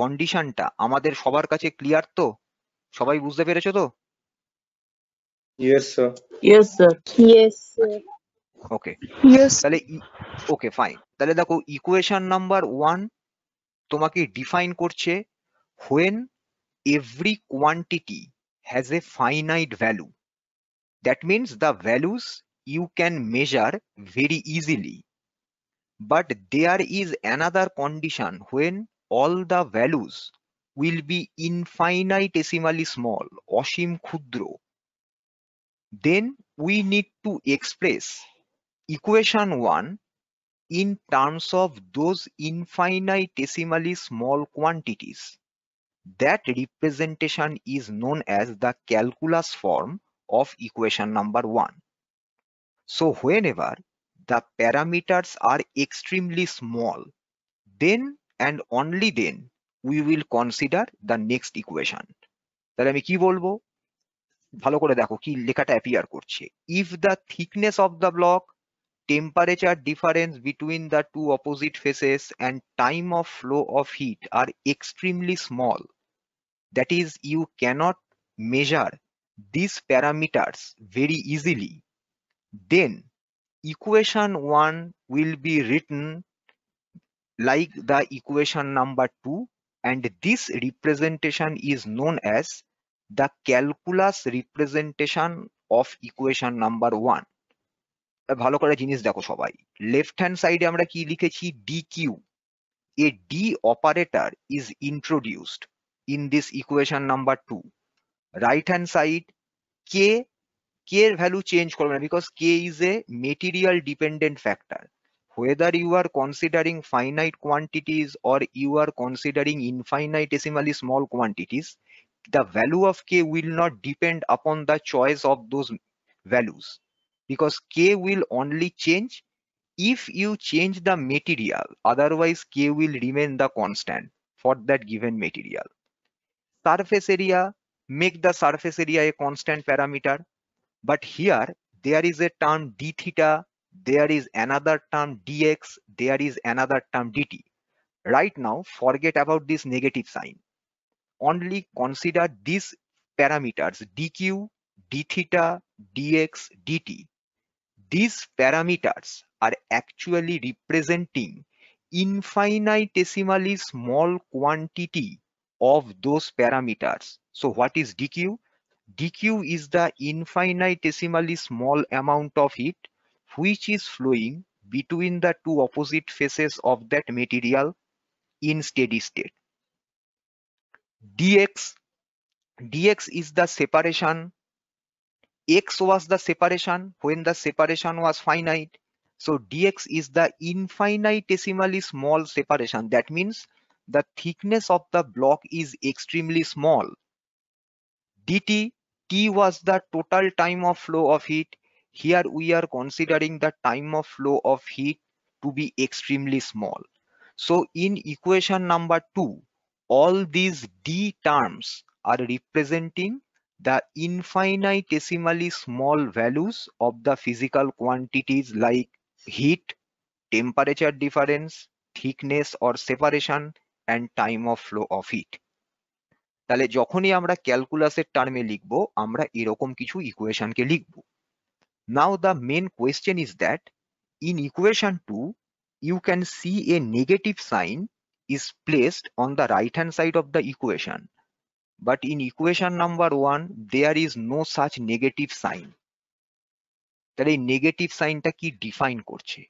S2: কন্ডিশনটা আমাদের সবার কাছে ক্লিয়ার তো সবাই বুঝতে পেরেছো তো ওকে তাহলে ওকে e, ফাইন তাহলে দেখো ইকুয়েশন নাম্বার ওয়ান তোমাকে ডিফাইন করছে when every quantity has a finite value that means the values you can measure very easily but there is another condition when all the values will be infinitesimally small, oshim khudro, then we need to express equation 1 in terms of those infinitesimally small quantities. That representation is known as the calculus form of equation number 1. So whenever the parameters are extremely small, then and only then we will consider the next equation তাহলে আমি কি বলবো ভালো করে দেখো কি লেখাটা appear করছে if the thickness of the block temperature difference between the two opposite faces and time of flow of heat are extremely small. That is, you cannot measure these parameters very easily. Then equation one will be written like the equation number two and this representation is known as the calculus representation of equation number one ভালো করে জিনিস দেখো সবাই left hand সাইডে আমরা কি লিখেছি d Q A d operator is introduced in this equation number two right hand side কে কে এর ভ্যালু চেঞ্জ করবে না because K is a material dependent factor whether you are considering finite quantities or you are considering infinitesimally small quantities, the value of k will not depend upon the choice of those values because k will only change if you change the material otherwise k will remain the constant for that given material surface area make the surface area a constant parameter but here there is a term d theta there is another term dx, there is another term dt. Right now, forget about this negative sign. Only consider these parameters dq, d theta, dx, dt. These parameters are actually representing infinitesimally small quantity of those parameters. So what is dq? dq is the infinitesimally small amount of heat which is flowing between the two opposite faces of that material in steady state. dx dx is the separation x was the separation when the separation was finite so dx is the infinitesimally small separation that means the thickness of the block is extremely small dt t was the total time of flow of heat here we are considering the time of flow of heat to be extremely small so in equation number two all these d terms are representing the infinitesimally small values of the physical quantities like heat temperature difference thickness or separation and time of flow of heat তাহলে যখনই আমরা ক্যালকুলাসের টার্মে লিখব আমরা এরকম কিছু ইকুয়েশনকে লিখবো Now the main question is that in equation 2, you can see a negative sign is placed on the right hand side of the equation. But in equation number 1, there is no such negative sign. তাহলে এই negative সাইনটা কি define করছে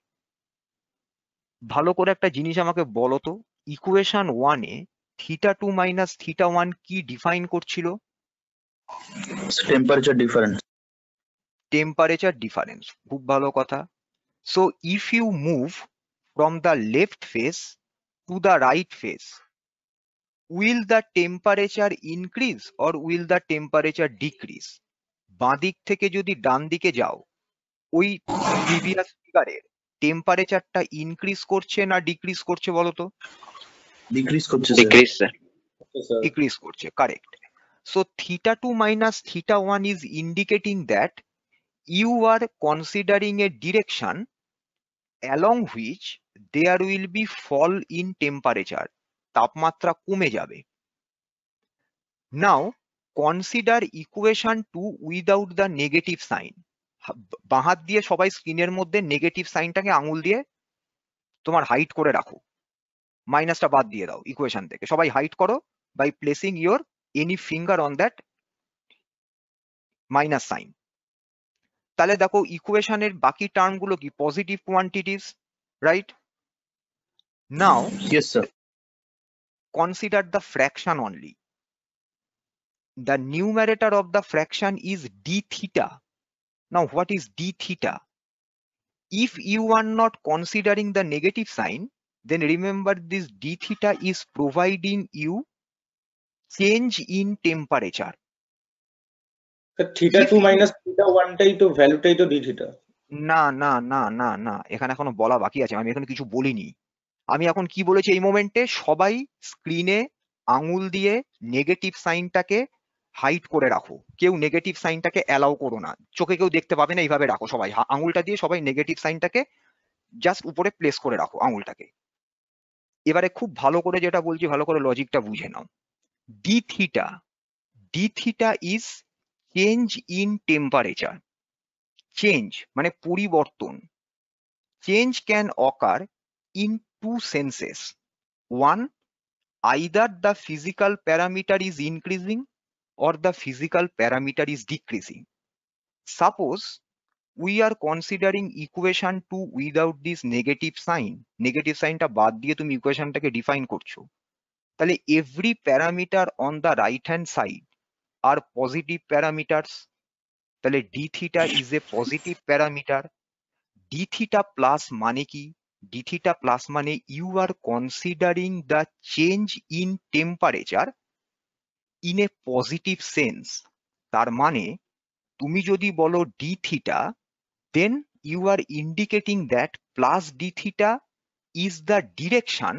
S2: ভালো করে একটা জিনিস আমাকে বলো তো ইকুয়েশন ওয়ানে theta two minus theta one কি ডিফাইন করছিল টেম্পারেচার ডিফারেন্স টেম্পারেচার ডিফারেন্স খুব ভালো কথা so if you move from the left face to the right face will the temperature increase or will the temperature decrease বাঁ দিক থেকে যদি ডান দিকে যাও ওই প্রিভিয়াস ফিগারের টেম্পারেচারটা ইনক্রিজ করছে না ডিক্রিজ করছে বলো তো
S1: ডিক্রিজ করছে ডিক্রিজ
S2: ডিক্রিজ করছে correct so theta two minus theta one is indicating that you are considering a direction along which there will be fall in temperature তাপমাত্রা কমে যাবে now consider equation two without the negative sign বাঁহাত দিয়ে সবাই স্ক্রিনের মধ্যে negative সাইনটাকে আঙুল দিয়ে তোমার হাইট করে রাখো মাইনাসটা বাদ দিয়ে দাও ইকুয়েশন থেকে সবাই হাইট করো by placing your any finger on that minus sign ताली देखो इक्वेशन में बाकी टर्म গুলো কি positive quantities right now yes sir consider the fraction only the numerator of the fraction is d theta now what is d theta if you are not considering the negative sign then remember this d theta is providing you change in temperature না না না না না এখানে এখনো বলা বাকি আছে আমি এখানে কিছু বলিনি আমি এখন কি বলেছি এই মোমেন্টে সবাই স্ক্রিনে আঙুল দিয়ে নেগেটিভ সাইনটাকে হাইট করে রাখো কেউ নেগেটিভ সাইনটাকে অ্যালাউ করো না চোখে কেউ দেখতে পাবে না এইভাবে রাখো সবাই আঙুলটা দিয়ে সবাই নেগেটিভ সাইনটাকে জাস্ট উপরে প্লেস করে রাখো আঙুলটাকে এবারে খুব ভালো করে যেটা বলছি ভালো করে লজিকটা বুঝে নাও d theta d theta is change in temperature change মানে পরিবর্তন change can occur in two senses one either the physical parameter is increasing or the physical parameter is decreasing suppose we are considering equation two without this negative sign negative সাইনটা বাদ দিয়ে তুমি ইকুয়েশনটাকে define করছো তাহলে every parameter on the right hand side are positive parameters. তাহলে d theta is a positive parameter. d theta plus মানে কি? d theta plus মানে you are considering the change in temperature in a positive sense. তার মানে তুমি যদি বলো d theta then you are indicating that plus d theta is the direction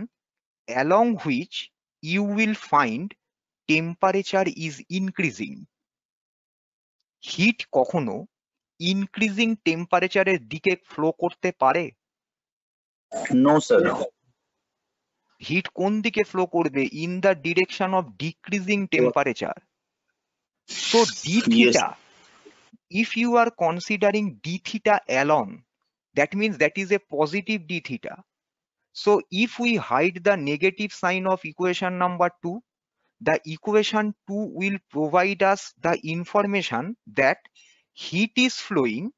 S2: along which you will find temperature is increasing heat কখনো increasing টেম্পারেচারের দিকে flow করতে পারে নো স্যার হিট কোন দিকে ফ্লো করবে in the direction of decreasing temperature so d theta if you are considering d theta along that means that is a positive d theta so if we hide the negative sign of equation number two the equation 2 will provide us the information that heat is flowing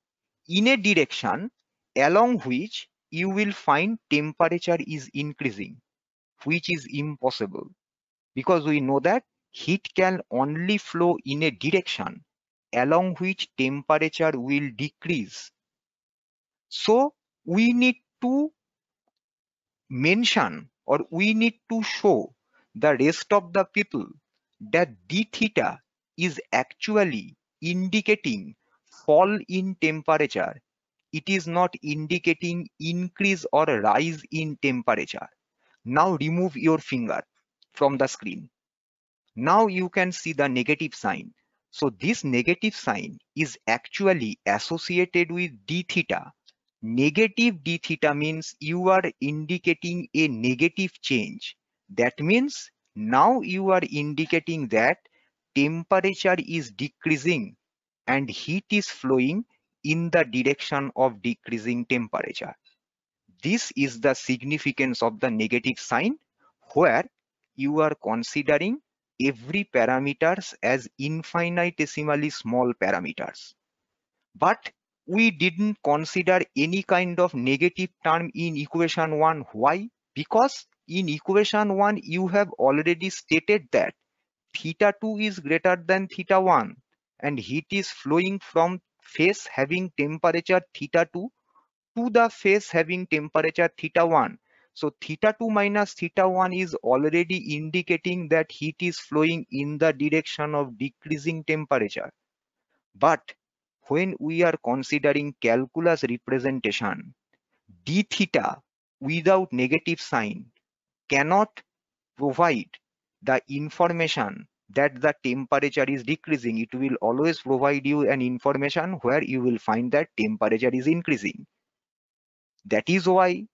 S2: in a direction along which you will find temperature is increasing which is impossible because we know that heat can only flow in a direction along which temperature will decrease so we need to mention or we need to show the rest of the people that d theta is actually indicating fall in temperature it is not indicating increase or rise in temperature now remove your finger from the screen now you can see the negative sign so this negative sign is actually associated with d theta negative d theta means you are indicating a negative change that means now you are indicating that temperature is decreasing and heat is flowing in the direction of decreasing temperature. This is the significance of the negative sign where you are considering every parameters as infinitesimally small parameters. But we didn't consider any kind of negative term in equation 1. Why? Because in equation 1 you have already stated that theta 2 is greater than theta 1 and heat is flowing from face having temperature theta 2 to the face having temperature theta 1 so theta 2 minus theta 1 is already indicating that heat is flowing in the direction of decreasing temperature but when we are considering calculus representation d theta without negative sign cannot provide the information that the temperature is decreasing it will always provide you an information where you will find that temperature is increasing that is why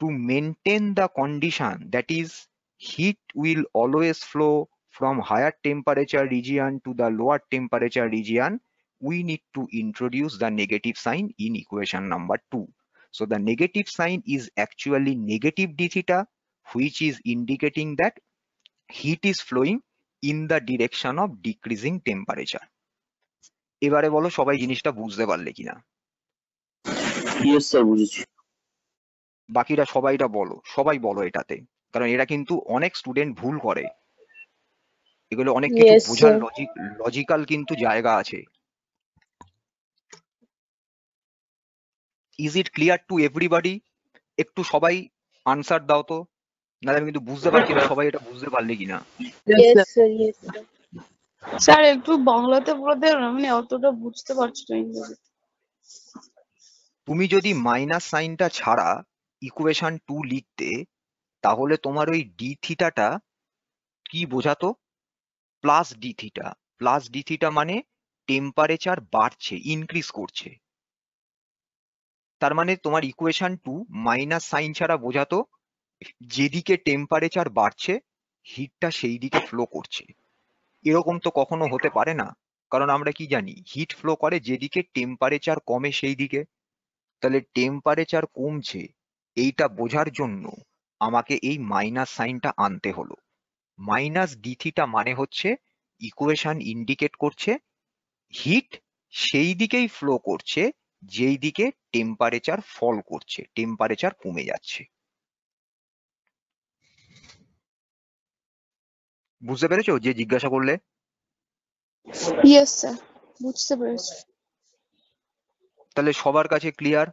S2: to maintain the condition that is heat will always flow from higher temperature region to the lower temperature region we need to introduce the negative sign in equation number 2 so the negative sign is actually negative d theta which is indicating that heat is flowing in the direction of decreasing temperature এবারে বলো সবাই জিনিসটা বুঝতে পারলে কিনা বুঝেছি বাকিরা সবাইটা বলো সবাই বলো এটাতে কারণ এরা কিন্তু অনেক স্টুডেন্ট ভুল করে এগুলো অনেক কিছু বোঝার লজিক লজিক্যাল কিন্তু জায়গা আছে is it clear to everybody একটু সবাই আনসার দাও তো না আমি কিন্তু বুঝতে পারছি না সবাই এটা বুঝতে পারলে কিনা
S1: স্যার একটু বাংলাতে বলে বলতে মানে অতটা
S2: বুঝতে পারছি না ইংরেজিতে তুমি যদি মাইনাস সাইনটা ছাড়া ইকুয়েশন টু লিখতে তাহলে তোমার ওই ডি থিটাটা কি বোঝাতো plus d theta plus d theta মানে টেম্পারেচার বাড়ছে ইনক্রিজ করছে তার মানে তোমার ইকুয়েশন টু মাইনাস সাইন ছাড়া বোঝাতো যেদিকে টেম্পারেচার বাড়ছে হিটটা সেই দিকে ফ্লো করছে এরকম তো কখনো হতে পারে না কারণ আমরা কি জানি হিট ফ্লো করে যেদিকে টেম্পারেচার কমে সেই দিকে তাহলে টেম্পারেচার কমছে এইটা বোঝার জন্য আমাকে এই মাইনাস সাইনটা আনতে হলো মাইনাস ডিথিটা মানে হচ্ছে ইকুয়েশন ইন্ডিকেট করছে হিট সেই দিকেই ফ্লো করছে যেই দিকে টেম্পারেচার ফল করছে টেম্পারেচার কমে যাচ্ছে বুঝতে পেরেছো যে জিজ্ঞাসা করলে
S1: বুঝতে পেরেছি
S2: তাহলে সবার কাছে ক্লিয়ার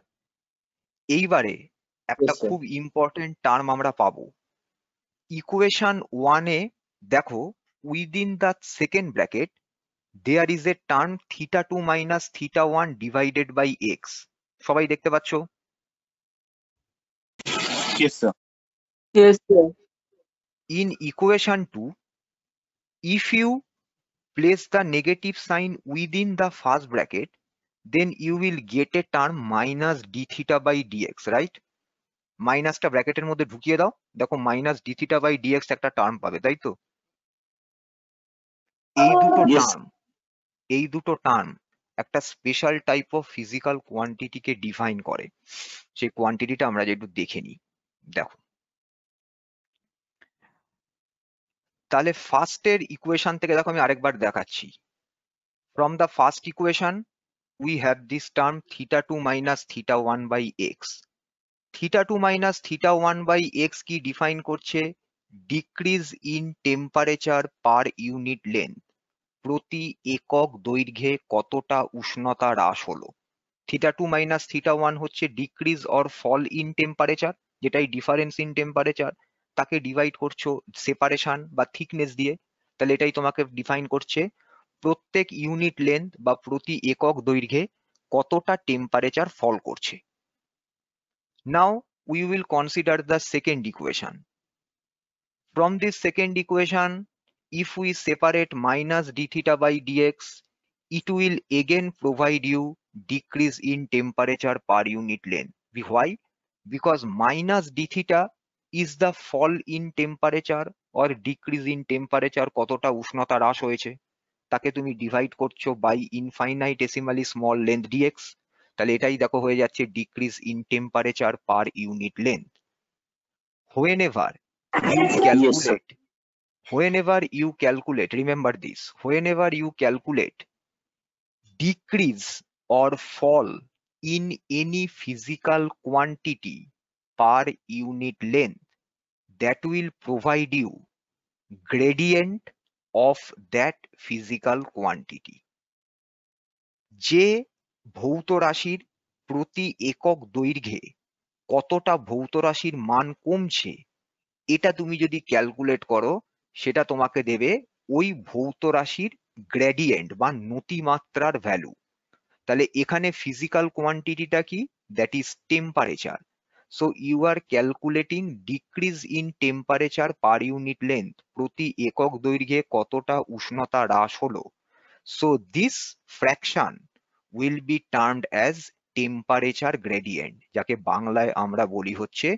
S2: এইবারে একটা খুব ইম্পর্টেন্ট টার্ম আমরা পাবো ইকুয়েশন ওয়ানে দেখো within the second bracket there is a term theta two minus theta one divided by x সবাই দেখতে পাচ্ছ in equation two If you place the negative sign within the first bracket, then you will get a term minus d theta by dx, right? মাইনাসটা ব্র্যাকেটের মধ্যে ঢুকিয়ে দাও দেখো minus d theta by dx একটা টার্ম পাবে তাই তো এই oh, দুটো টার্ম এই দুটো টার্ম একটা স্পেশাল টাইপ অফ ফিজিক্যাল কোয়ান্টিটিকে ডিফাইন করে সেই কোয়ান্টিটিটা আমরা একটু দেখে নিই দেখো তাহলে ফার্স্টের ইকুয়েশন থেকে দেখো আমি আরেকবার দেখাচ্ছি from the first equation we have this term theta two minus theta one by x theta two minus theta one by x কি ডিফাইন করছে decrease in temperature per unit length প্রতি একক দৈর্ঘ্যে কতটা উষ্ণতা হ্রাস হলো theta two minus theta one হচ্ছে decrease or fall in temperature যেটাই ডিফারেন্স ইন টেম্পারেচার তাকে ডিভাইড করছো সেপারেশন বা থিকনেস দিয়ে তাহলে এটাই তোমাকে ডিফাইন করছে প্রত্যেক ইউনিট লেন্থ বা প্রতি একক দৈর্ঘ্যে কতটা টেম্পারেচার ফল করছে now we will consider the second equation from this second equation if we separate minus d theta by dx, it will again provide you decrease in temperature per unit length Why? Because minus d theta is the fall in temperature or decrease in temperature কতটা উষ্ণতা হ্রাস হয়েছে তাকে তুমি divide করছো by infinite infinitesimally small length dx তাহলে এটাই দেখো হয়ে যাচ্ছে decrease in temperature per unit length whenever calculate whenever you calculate remember this whenever you calculate decrease or fall in any physical quantity per unit length that will provide you gradient of that physical quantity যে ভৌত রাশির প্রতি একক দৈর্ঘ্যে কতটা ভৌত রাশির মান কমছে এটা তুমি যদি ক্যালকুলেট করো সেটা তোমাকে দেবে ওই ভৌত রাশির গ্রেডিয়েন্ট বা নতিমাত্রার ভ্যালু তাহলে এখানে ফিজিক্যাল কোয়ান্টিটিটা কি that is temperature So you are calculating decrease in temperature per unit length. প্রতি একক দৈর্ঘ্যে কতটা উষ্ণতা হ্রাস হলো? So this fraction will be termed as temperature gradient যাকে বাংলায় আমরা বলি হচ্ছে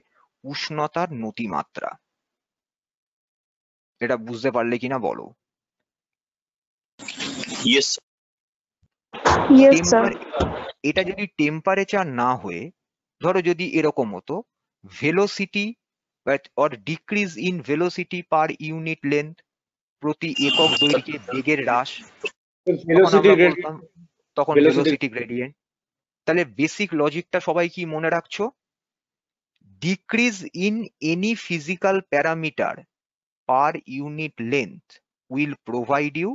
S2: উষ্ণতার নতিমাত্রা এটা বুঝতে পারলে কিনা বলো এটা যদি টেম্পারেচার না হয়ে ধরো যদি এরকম হতো velocity or decrease in velocity per unit length প্রতি একক দৈর্ঘ্যে বেগের হ্রাস তখন ভেলোসিটি গ্রেডিয়েন্ট তাহলে বেসিক লজিকটা সবাই কি মনে রাখছো decrease in any physical parameter per unit length will provide you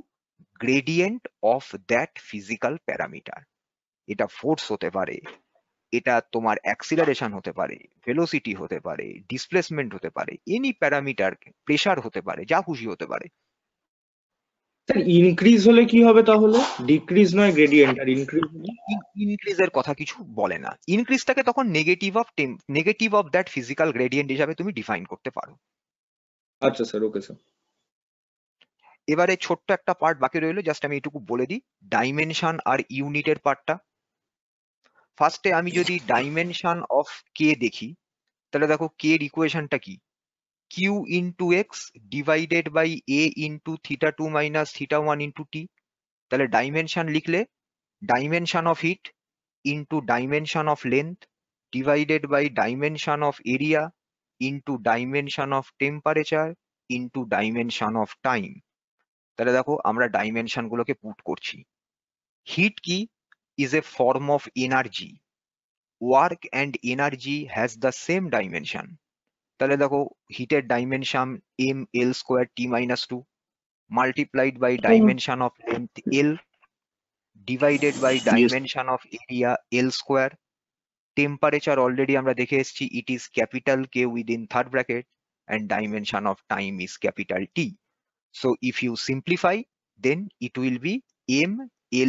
S2: gradient of that physical parameter এটা ফোর্স হতে পারে এটা তোমার অ্যাক্সিলারেশন হতে পারে ভেলোসিটি হতে পারে ডিসপ্লেসমেন্ট হতে পারে এনি প্যারামিটার প্রেশার হতে পারে যা খুশি হতে পারে স্যার ইনক্রিজ হলে কি হবে তাহলে ডিক্রিজ নয় গ্রেডিয়েন্ট আর ইনক্রিজ ইনক্রিজের কথা কিছু বলে না ইনক্রিজটাকে তখন negative of negative of that physical gradient হিসাবে তুমি ডিফাইন করতে পারো আচ্ছা স্যার ওকে স্যার এবারে ছোট্ট একটা পার্ট বাকি রইলো জাস্ট আমি এটুকু বলে দিই ডাইমেনশন আর ইউনিটের পার্টটা ফার্স্টে আমি যদি ডাইমেনশন অফ কে দেখি তাহলে দেখো কে এর ইকুয়েশনটা কি Q into X divided by A into theta two minus theta one into T তাহলে ডাইমেনশন লিখলে dimension of heat into dimension of length divided by dimension of area into dimension of temperature into dimension of time তাহলে দেখো আমরা ডাইমেনশনগুলোকে put করছি heat কি is a form of energy work and energy has the same dimension তাহলে দেখো হিটের dimension m l L t minus two minus two multiplied by dimension of length L divided by dimension of area L square. Temperature already আমরা দেখে এসেছি it is capital K within third bracket and dimension of time is capital T. So if you simplify then it will be M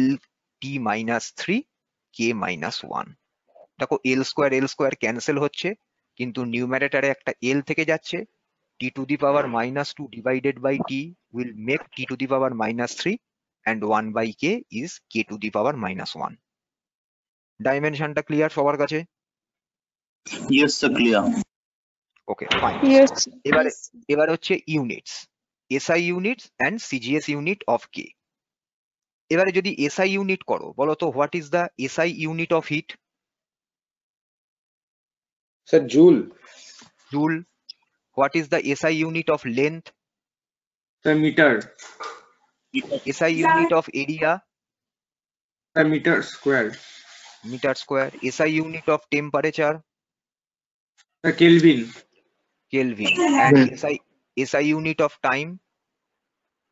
S2: L minus three K minus one দেখো L square L square cancel হচ্ছে কিন্তু নিউম্যারেটারে একটা L থেকে যাচ্ছে T to the power minus two divided by T will make T to the power minus three and one by K is K to the power minus one ডাইমেনশনটা clear সবার কাছে clear okay এবারে এবার হচ্ছে units SI units and CGS unit of K এবারে যদি SI unit করো বলো তো what is the SI unit of heat sir joule joule what is the SI unit of length sir metre SI unit of area sir metre square metre square SI unit of temperature sir kelvin kelvin and SI SI unit of time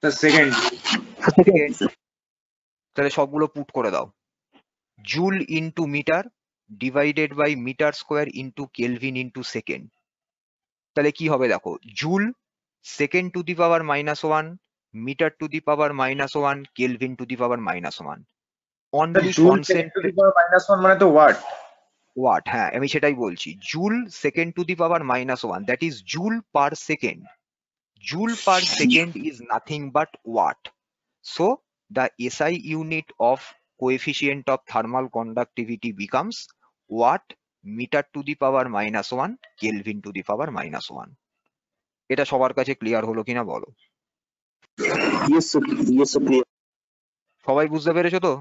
S2: sir second second তাহলে সবগুলো put করে দাও joule into metre divided by metre square into kelvin into second তাহলে কি হবে দেখো joule second to the power minus one metre to the power minus one kelvin to the power minus one only concentrate minus মানে তো watt watt হ্যাঁ আমি সেটাই বলছি joule second to the power minus one that is joule per second joule per second is nothing but watt so the SI unit of coefficient of thermal conductivity becomes what meter to the power minus 1 Kelvin to the power minus 1. এটা সবার কাছে clear হলো কিনা বলো সবাই বুঝতে পেরেছো তো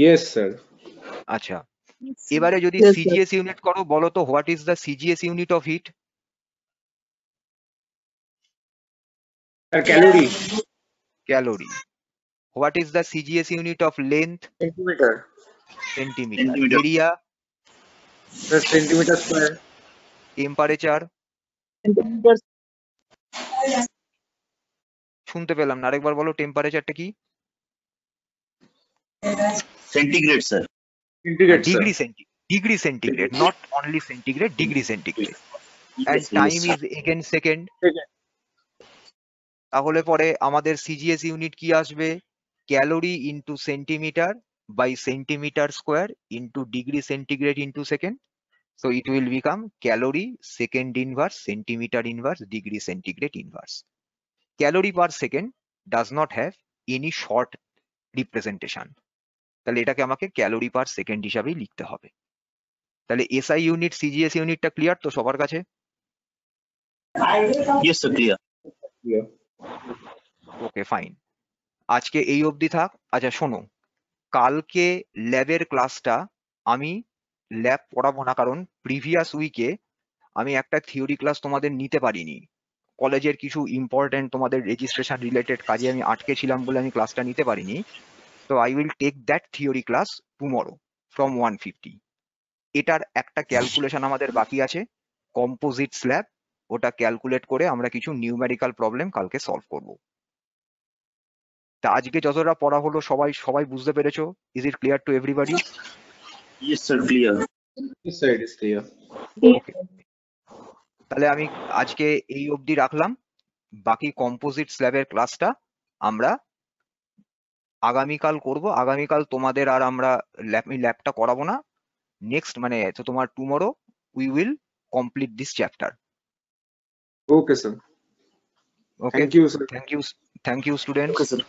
S2: ইয়েস স্যার আচ্ছা এবারে যদি সিজিএস ইউনিট করো বলো তো what is the CGS unit of heat calorie calorie What is the CGS unit of length? Centimeter. Centimeter. centimeter. Area? The centimeter square. Temperature? Centimeter. শুনতে পেলাম না আরেকবার বলো টেম্পারেচারটা কি centigrade sir degree centigrade degree centigrade not only centigrade degree centigrade and time is again second তাহলে পরে আমাদের সিজিএস ইউনিট কি আসবে calorie into centimetre by centimetre square into degree centigrade into second so it will become calorie second inverse centimetre inverse degree centigrade inverse calorie per second does not have any short representation তাহলে এটাকে আমাকে calorie per second হিসাবেই লিখতে হবে তাহলে SI unit CGS ইউনিটটা clear তো সবার কাছে ওকে ফাইন আজকে এই অবধি থাক আচ্ছা শোনো কালকে ল্যাবের ক্লাসটা আমি ল্যাব পড়াবো না কারণ প্রিভিয়াস উইকে আমি একটা থিওরি ক্লাস তোমাদের নিতে পারিনি কলেজের কিছু ইম্পর্টেন্ট তোমাদের রেজিস্ট্রেশন রিলেটেড কাজে আমি আটকে ছিলাম বলে আমি ক্লাসটা নিতে পারিনি তো I will take that theory class tomorrow from one fifty এটার একটা ক্যালকুলেশন আমাদের বাকি আছে কম্পোজিট স্ল্যাব ওটা ক্যালকুলেট করে আমরা কিছু নিউমেরিক্যাল প্রবলেম কালকে সলভ করবো তা আজকে যতটা পড়া হলো সবাই সবাই বুঝতে পেরেছো is it clear to everybody yes sir clear yes sir it is clear তাহলে আমি আজকে এই অবধি রাখলাম বাকি কম্পোজিট স্ল্যাবের ক্লাসটা আমরা আগামীকাল করব আগামীকাল তোমাদের আর আমরা ল্যাব ল্যাবটা করাবো না নেক্সট মানে তো তোমার tomorrow we will complete this chapter okay sir okay thank you sir thank you thank you student okay sir